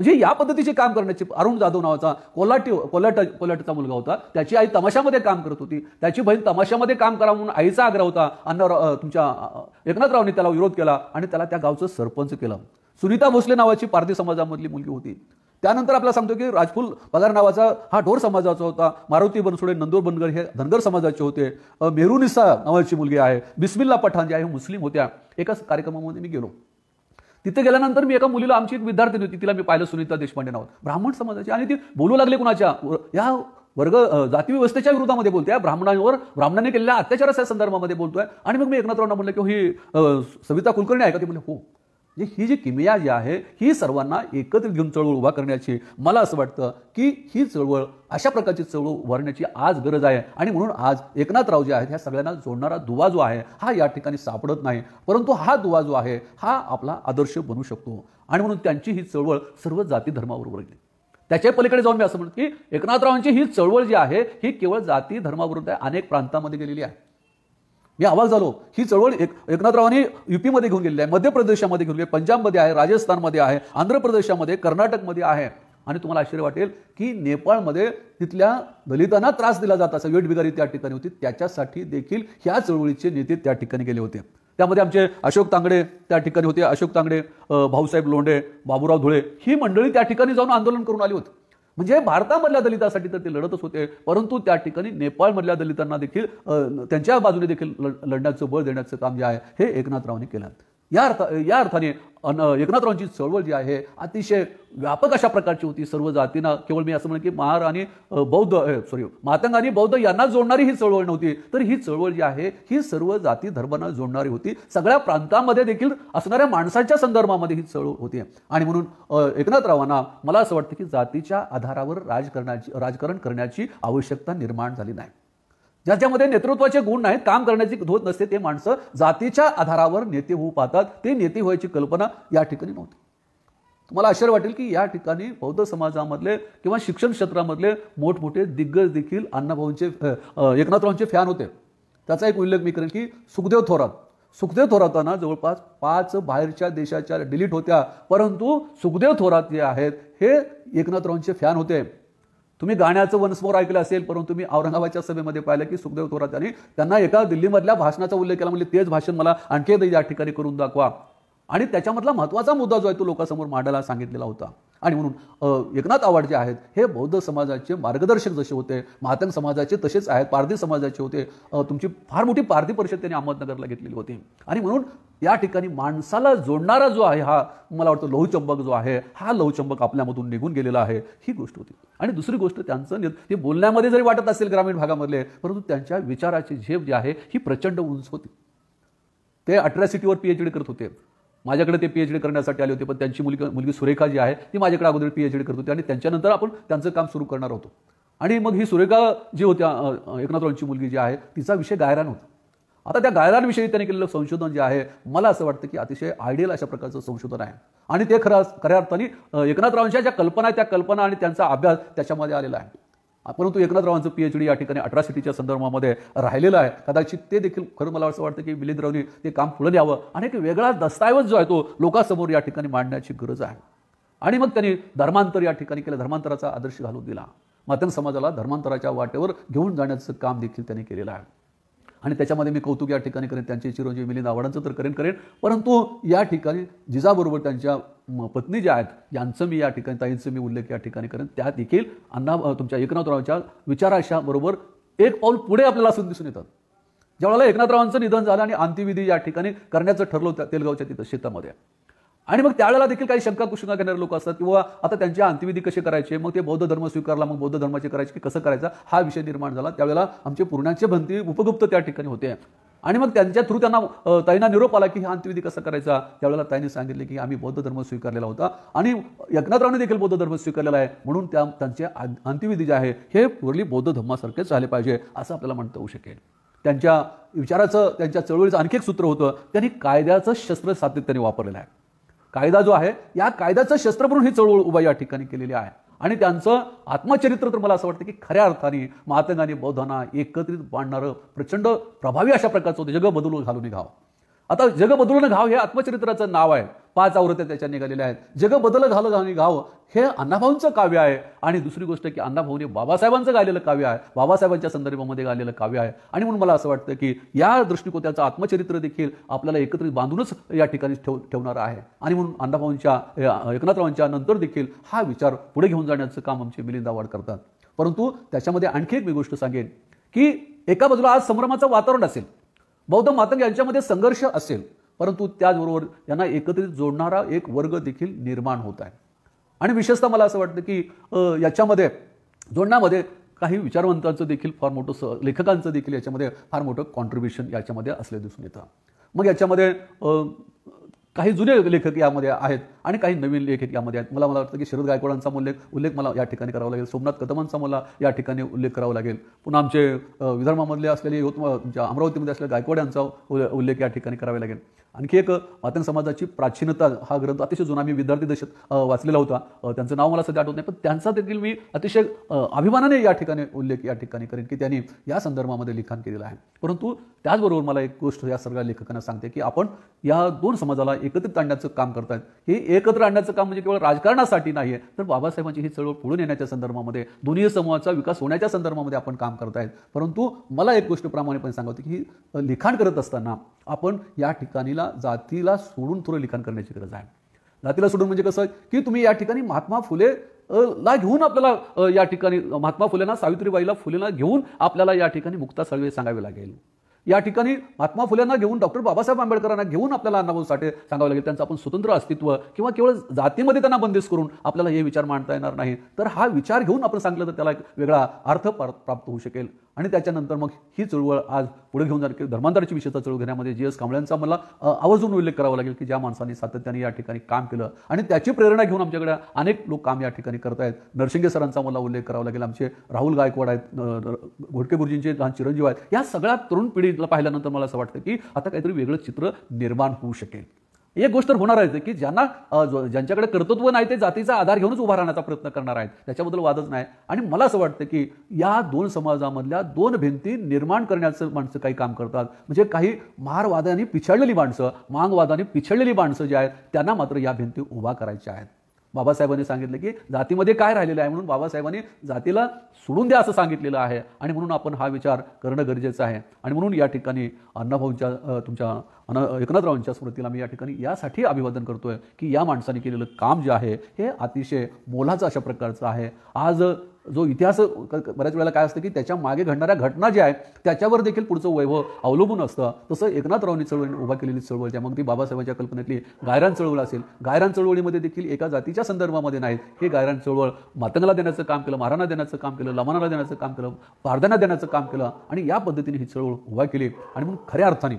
Speaker 1: म्हणजे या पद्धतीचे काम करण्याची अरुण जाधव नावाचा कोल्हाटी कोलाट कोल्हाटचा मुलगा होता त्याची आई तमाशामध्ये काम करत होती त्याची बहीण तमाशामध्ये काम करा म्हणून आईचा आग्रह होता अण्णा तुमच्या एकनाथरावने त्याला विरोध केला आणि त्याला त्या गावचं सरपंच केलं सुनीता भोसले नावाची पारधी समाजामधली मुलगी होती त्यानंतर आपला सांगतो की राजफुल पगार नावाचा हा ढोर समाजाचा होता मारुती बनसुडे नंदूर बनगर हे धनगर समाजाचे होते मेरुनिसा नावाची मुलगी आहे बिस्मिल्ला पठाण जे आहे मुस्लिम होत्या एकाच कार्यक्रमामध्ये मी गेलो तिथे गेल्यानंतर मी एका मुलीला आमची एक विद्यार्थी होती तिला मी पाहिलं सुनीता देशपांडे नाव ब्राह्मण समाजाची आणि ती बोलू लागली कुणाच्या या वर्ग जाती व्यवस्थेच्या विरोधामध्ये बोलतोय ब्राह्मणांवर ब्राह्मणांनी केलेल्या अत्याचाराच्या संदर्भामध्ये बोलतोय आणि मग मी एकनाथरावांना म्हणलं की हो, ही सविता कुलकर्णी आहे का ते म्हणले हो म्हणजे ही जी किमया जी आहे ही सर्वांना एकत्रित घेऊन चळवळ उभा करण्याची मला असं वाटतं की ही चळवळ अशा प्रकारची चळवळ उभारण्याची आज गरज आहे आणि म्हणून आज एकनाथराव जे आहेत ह्या सगळ्यांना जोडणारा दुवा जो आहे हा या ठिकाणी सापडत नाही परंतु हा दुवा जो आहे हा आपला आदर्श बनू शकतो आणि म्हणून त्यांची ही चळवळ सर्व जाती धर्माबरोबर गेली त्याच्या पलीकडे जाऊन मी असं म्हणतो की एकनाथरावांची ही चळवळ जी आहे ही केवळ जाती धर्माबरोबर अनेक प्रांतामध्ये गेलेली आहे मी आवाज झालो ही चळवळ एक एकनाथरावांनी युपीमध्ये घेऊन गेलेली आहे मध्य प्रदेशामध्ये घेऊन गेले पंजाबमध्ये आहे राजस्थानमध्ये आहे आंध्र प्रदेशामध्ये कर्नाटकमध्ये आहे आणि तुम्हाला आश्चर्य वाटेल की नेपाळमध्ये तिथल्या दलितांना त्रास दिला जात असा बिगारी त्या ठिकाणी होती त्याच्यासाठी देखील ह्या चळवळीचे नेते त्या ठिकाणी गेले होते त्यामध्ये आमचे अशोक तांगडे त्या ठिकाणी होते अशोक तांगडे भाऊसाहेब लोंढे बाबूराव धुळे ही मंडळी त्या ठिकाणी जाऊन आंदोलन करून आली होती म्हणजे भारतामधल्या दलितासाठी तर ते लढतच होते परंतु त्या ठिकाणी नेपाळमधल्या दलितांना देखील त्यांच्या बाजूने देखील लढण्याचं बळ देण्याचं काम जे आहे हे एकनाथ रावने केलं या अर्थ या अर्थाने अन एकनाथरावांची चळवळ जी आहे अतिशय व्यापक अशा प्रकारची होती सर्व जातींना केवळ मी असं म्हणेन की महार आणि बौद्ध सॉरी मातंग आणि बौद्ध यांना जोडणारी ही चळवळ नव्हती तर ही चळवळ जी आहे ही सर्व जाती धर्मांना जोडणारी होती सगळ्या प्रांतामध्ये देखील असणाऱ्या माणसाच्या संदर्भामध्ये ही चळवळ होती आणि म्हणून एकनाथरावांना मला असं वाटतं की जातीच्या आधारावर राजकारणाची राजकारण करण्याची आवश्यकता निर्माण झाली नाही ज्याच्यामध्ये नेतृत्वाचे गुण नाहीत काम करण्याची धोत नसते ते माणसं जातीच्या आधारावर नेते होऊ पाहतात ते नेते व्हायची कल्पना या ठिकाणी नव्हती तुम्हाला आश्चर्य वाटेल की या ठिकाणी बौद्ध समाजामधले किंवा शिक्षण क्षेत्रामधले मोठमोठे दिग्गज देखील अण्णाभाऊंचे एकनाथरावांचे फॅन होते त्याचा एक उल्लेख मी करेन की सुखदेव थोरात सुखदेव थोरातांना जवळपास पाच बाहेरच्या देशाच्या डिलीट होत्या परंतु सुखदेव थोरात जे आहेत हे एकनाथरावांचे फॅन होते तुम्ही गाण्याचं वनस्मोर ऐकलं असेल परंतु मी औरंगाबादच्या सभेमध्ये पाहिलं की सुखदेव थोरात यांनी त्यांना एका दिल्लीमधल्या भाषणाचा उल्लेख केला म्हणजे तेच भाषण मला आणखी या ठिकाणी करून दाखवा आणि त्याच्यामधला महत्त्वाचा मुद्दा जो आहे तो लोकांसमोर मांडायला सांगितलेला होता आणि म्हणून एकनाथ आव्हाड जे आहेत हे बौद्ध समाजाचे मार्गदर्शक जसे होते महातंग समाजाचे तसेच आहेत पारधी समाजाचे होते तुमची फार मोठी पारधी परिषद त्यांनी अहमदनगरला घेतलेली होती आणि म्हणून या ठिकाणी माणसाला जोडणारा जो आहे हा मला वाटतं लोहचंबक जो आहे हा लोहचंबक आपल्यामधून निघून गेलेला आहे ही गोष्ट होती आणि दुसरी गोष्ट त्यांचं ते बोलण्यामध्ये जरी वाटत असेल ग्रामीण भागामधले परंतु त्यांच्या विचाराची झेप जी आहे ही प्रचंड उंच होती ते अट्रॅसिटीवर एच डी करत होते माझ्याकडे ते एच डी करण्यासाठी आले होते पण त्यांची मुलगी मुलगी सुरेखा जी आहे ती माझ्याकडे अगोदर एच डी करत होती आणि त्यांच्यानंतर आपण त्यांचं काम सुरू करणार होतो आणि मग ही सुरेखा जी होत्या एकनाथरावांची मुलगी जी आहे तिचा विषय गायरान होता आता त्या गायरांविषयी त्यांनी केलेलं संशोधन जे आहे मला असं वाटतं की अतिशय आयडियल अशा प्रकारचं संशोधन आहे आणि ते खरं खऱ्या अर्थाने एकनाथरावांच्या ज्या कल्पना आहेत त्या कल्पना आणि त्यांचा अभ्यास त्याच्यामध्ये आलेला आहे परंतु एकनाथरावांचं पी एच डी या ठिकाणी सिटीच्या संदर्भामध्ये राहिलेलं आहे कदाचित ते देखील खरं मला असं वाटतं की मिलिंदरावनी ते काम पुढं द्यावं आणि एक वेगळा दस्ताऐवज जो आहे तो लोकांसमोर या ठिकाणी मांडण्याची गरज आहे आणि मग त्यांनी धर्मांतर या ठिकाणी केलं धर्मांतराचा आदर्श घालून दिला मातन समाजाला धर्मांतराच्या वाटेवर घेऊन जाण्याचं काम देखील त्यांनी केलेलं आहे आणि त्याच्यामध्ये मी कौतुक या ठिकाणी करेन त्यांचे चिरंजीव मिलिंद आवडांचं तर करेन करेन परंतु या ठिकाणी जिजाबरोबर त्यांच्या पत्नी ज्या आहेत यांचं मी या ठिकाणी ताईंचं मी उल्लेख या ठिकाणी करेन त्या देखील अण्णा तुमच्या एकनाथरावांच्या विचाराशा बरोबर एक पाऊल पुढे आपल्याला असं दिसून येतात ज्यावेळेला एकनाथरावांचं निधन झालं आणि अंत्यविधी या ठिकाणी करण्याचं ठरलं होतं तेलगावच्या तिथं शेतामध्ये आणि मग त्यावेळेला देखील काही शंका कुशंका करणारे लोक असतात किंवा आता त्यांची अंत्यविधी कसे करायचे मग ते बौद्ध धर्म स्वीकारला मग बौद्ध धर्माचे करायचे की कसं करायचं हा विषय निर्माण झाला त्यावेळेला आमचे पूर्णांचे भंती उपगुप्त त्या ठिकाणी होते आणि मग त्यांच्या थ्रू त्यांना ताईना निरोप आला की हा अंत्यविधी कसा करायचा त्यावेळेला ताईने सांगितले की आम्ही बौद्ध धर्म स्वीकारलेला होता आणि एकनाथरावने देखील बौद्ध धर्म स्वीकारलेला आहे म्हणून त्या त्यांचे अंत्यविधी जे आहे हे पूर्वी बौद्ध धर्मासारखेच झाले पाहिजे असं आपल्याला म्हणता येऊ शकेल त्यांच्या विचाराचं त्यांच्या चळवळीचं आणखी एक सूत्र होतं त्यांनी कायद्याचं शस्त्र सातत्याने वापरलेलं आहे कायदा जो आहे या कायद्याचं शस्त्र म्हणून ही चळवळ उभा या ठिकाणी केलेली आहे आणि त्यांचं आत्मचरित्र तर मला असं वाटतं की खऱ्या अर्थाने महात्मा गांधी बौद्धांना एकत्रित बांधणारं प्रचंड प्रभावी अशा प्रकारचं होतं जग बदलून घालून घाव आता जग बदलून घाव हे आत्मचरित्राचं नाव आहे पाच आवृत्त्या त्याच्या निघालेल्या आहेत जग बदल घाल घालून गाव हे अण्णाभाऊंचं काव्य आहे आणि दुसरी गोष्ट की अण्णाभाऊने बाबासाहेबांचं गायलेलं काव्य आहे बाबासाहेबांच्या संदर्भामध्ये गालेलं काव्य आहे आणि म्हणून मला असं वाटतं की या त्याचं आत्मचरित्र देखील आपल्याला एकत्रित बांधूनच या ठिकाणी ठेव ठेवणार आहे आणि म्हणून अण्णाभाऊंच्या एकनाथरावांच्या नंतर देखील हा विचार पुढे घेऊन जाण्याचं काम आमचे मिलिंद करतात परंतु त्याच्यामध्ये आणखी एक मी गोष्ट सांगेन की एका बाजूला आज संभ्रमाचं वातावरण असेल बौद्ध मातंग यांच्यामध्ये संघर्ष असेल परंतु त्याचबरोबर यांना एकत्रित जोडणारा एक वर्ग देखील निर्माण होत आहे आणि विशेषतः मला असं वाटतं की याच्यामध्ये जोडण्यामध्ये काही विचारवंतांचं देखील फार मोठं स लेखकांचं देखील याच्यामध्ये फार मोठं कॉन्ट्रीब्युशन याच्यामध्ये असले दिसून येतं मग याच्यामध्ये काही जुने लेखक यामध्ये आहेत आणि काही नवीन लेखक यामध्ये आहेत मला मला वाटतं की शरद गायकवाडांचा उल्लेख उल्लेख मला या ठिकाणी करावा लागेल सोमनाथ कदमांचा मला या ठिकाणी उल्लेख करावा लागेल पुन्हा आमचे विदर्भामधले असलेले यवतमाळ अमरावतीमध्ये असलेल्या गायकवाड यांचा उल्लेख या ठिकाणी करावा लागेल आणखी एक मातन समाजाची प्राचीनता हा ग्रंथ अतिशय जुना मी विद्यार्थी दशेत वाचलेला होता त्यांचं नाव मला सध्या आठवत नाही पण त्यांचा देखील मी अतिशय अभिमानाने या ठिकाणी उल्लेख या ठिकाणी करेन की त्यांनी या संदर्भामध्ये लिखाण केलेलं आहे परंतु त्याचबरोबर मला एक गोष्ट या सगळ्या लेखकांना सांगते की आपण या दोन समाजाला एकत्रित आणण्याचं काम करतायत हे एकत्र आणण्याचं काम म्हणजे केवळ राजकारणासाठी नाही आहे तर बाबासाहेबांची ही चळवळ पुढून येण्याच्या संदर्भामध्ये दोन्ही समूहाचा विकास होण्याच्या संदर्भामध्ये आपण काम करतायत परंतु मला एक गोष्ट प्रामाणिकपणे सांगतो की लिखाण करत असताना आपण या ठिकाणीला जातीला सोडून थोडं लिखाण करण्याची गरज आहे जातीला सोडून म्हणजे कसं की तुम्ही या ठिकाणी महात्मा फुले ला घेऊन आपल्याला या ठिकाणी महात्मा फुलेंना सावित्रीबाईला फुलेंना घेऊन आपल्याला या ठिकाणी मुक्ता सळवे सांगावे लागेल या ठिकाणी महात्मा फुलेंना घेऊन डॉक्टर बाबासाहेब आंबेडकरांना घेऊन आपल्याला अण्णाभाऊ साठे सांगावं लागेल त्यांचं आपण स्वतंत्र अस्तित्व किंवा केवळ जातीमध्ये त्यांना बंदिश करून आपल्याला हे विचार मांडता येणार नाही तर हा विचार घेऊन आपण सांगितलं तर त्याला एक वेगळा अर्थ प्राप्त होऊ शकेल आणि त्याच्यानंतर मग ही चळवळ आज पुढे घेऊन जाणार की धर्मांतराची विषयता चळवळ घेण्यामध्ये जी एस कांबळ्यांचा मला आवर्जून उल्लेख करावा लागेल की ज्या माणसांनी सातत्याने या ठिकाणी काम केलं आणि त्याची प्रेरणा घेऊन आमच्याकडे अनेक लोक काम या ठिकाणी करत आहेत नरसिंगे सरांचा मला उल्लेख करावा लागेल आमचे राहुल गायकवाड आहेत घोडके गुरुजींचे लहान चिरंजीव आहेत या सगळ्या तरुण पिढीला पाहिल्यानंतर मला असं वाटतं की आता काहीतरी वेगळं चित्र निर्माण होऊ शकेल एक गोष्ट होणार आहे की ज्यांना ज्यांच्याकडे कर्तृत्व नाही ते जातीचा आधार घेऊनच उभा राहण्याचा प्रयत्न करणार आहेत त्याच्याबद्दल वादच नाही आणि मला असं वाटतं की या दोन समाजामधल्या दोन भिंती निर्माण करण्याचं माणसं काही काम करतात म्हणजे काही मारवाद्यांनी पिछडलेली माणसं मांगवादाने पिछडलेली माणसं जी आहेत त्यांना मात्र या भिंती उभा करायच्या आहेत बाबासाहेबांनी सांगितलं की जातीमध्ये काय राहिलेलं आहे म्हणून बाबासाहेबांनी जातीला सोडून द्या असं सांगितलेलं आहे आणि म्हणून आपण हा विचार करणं गरजेचं आहे आणि म्हणून या ठिकाणी अण्णाभाऊंच्या तुमच्या अन एकनाथरावांच्या स्मृतीला मी या ठिकाणी यासाठी अभिवादन करतोय की या माणसाने केलेलं काम जे आहे हे अतिशय मोलाचं अशा प्रकारचं आहे आज जो इतिहास बऱ्याच वेळेला काय असतं की त्याच्या मागे घडणाऱ्या घटना ज्या आहेत त्याच्यावर देखील पुढचं वैभव अवलंबून असतं तसं एकनाथरावनी चळवळीने उभा केलेली चळवळ ज्या मग ती बाबासाहेबांच्या कल्पनेतली गायरान चळवळ असेल गायरान चळवळीमध्ये देखील एका जातीच्या संदर्भामध्ये नाही हे गायरान चळवळ मातंगला देण्याचं काम केलं महाराणा देण्याचं काम केलं लमानाला देण्याचं काम केलं पारदाना देण्याचं काम केलं आणि या पद्धतीने ही चळवळ उभा केली आणि मग खऱ्या अर्थाने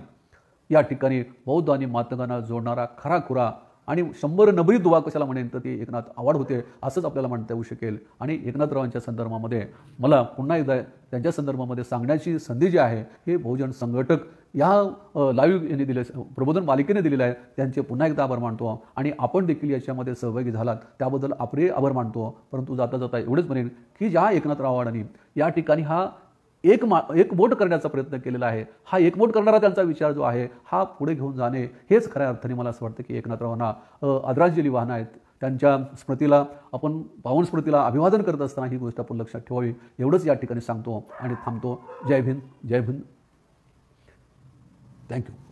Speaker 1: या ठिकाणी बौद्ध आणि मातंगांना जोडणारा खराखुरा आणि शंभर नबरी दुवा कशाला म्हणेन तर ती एकनाथ आवाड होते असंच आपल्याला म्हणता येऊ शकेल आणि एकनाथरावांच्या संदर्भामध्ये मला पुन्हा एकदा त्यांच्या संदर्भामध्ये सांगण्याची संधी जी आहे हे बहुजन संघटक या लाईव्ह यांनी दिले प्रबोधन मालिकेने दिलेलं आहे त्यांचे पुन्हा एकदा आभार मानतो आणि आपण देखील याच्यामध्ये सहभागी झालात त्याबद्दल आपले आभार मानतो परंतु जाता जाता एवढंच म्हणेन की ज्या एकनाथ रावडाने या ठिकाणी हा एक मा एकमोट करण्याचा प्रयत्न केलेला आहे हा एकमोट करणारा त्यांचा विचार जो आहे हा पुढे घेऊन जाणे हेच खऱ्या अर्थाने मला असं वाटतं की एकनाथरावांना आदरांजली वाहन आहेत त्यांच्या स्मृतीला आपण पावन स्मृतीला अभिवादन करत असताना ही गोष्ट आपण लक्षात ठेवावी एवढंच या ठिकाणी सांगतो आणि थांबतो जय भिंद जय भिंद थँक्यू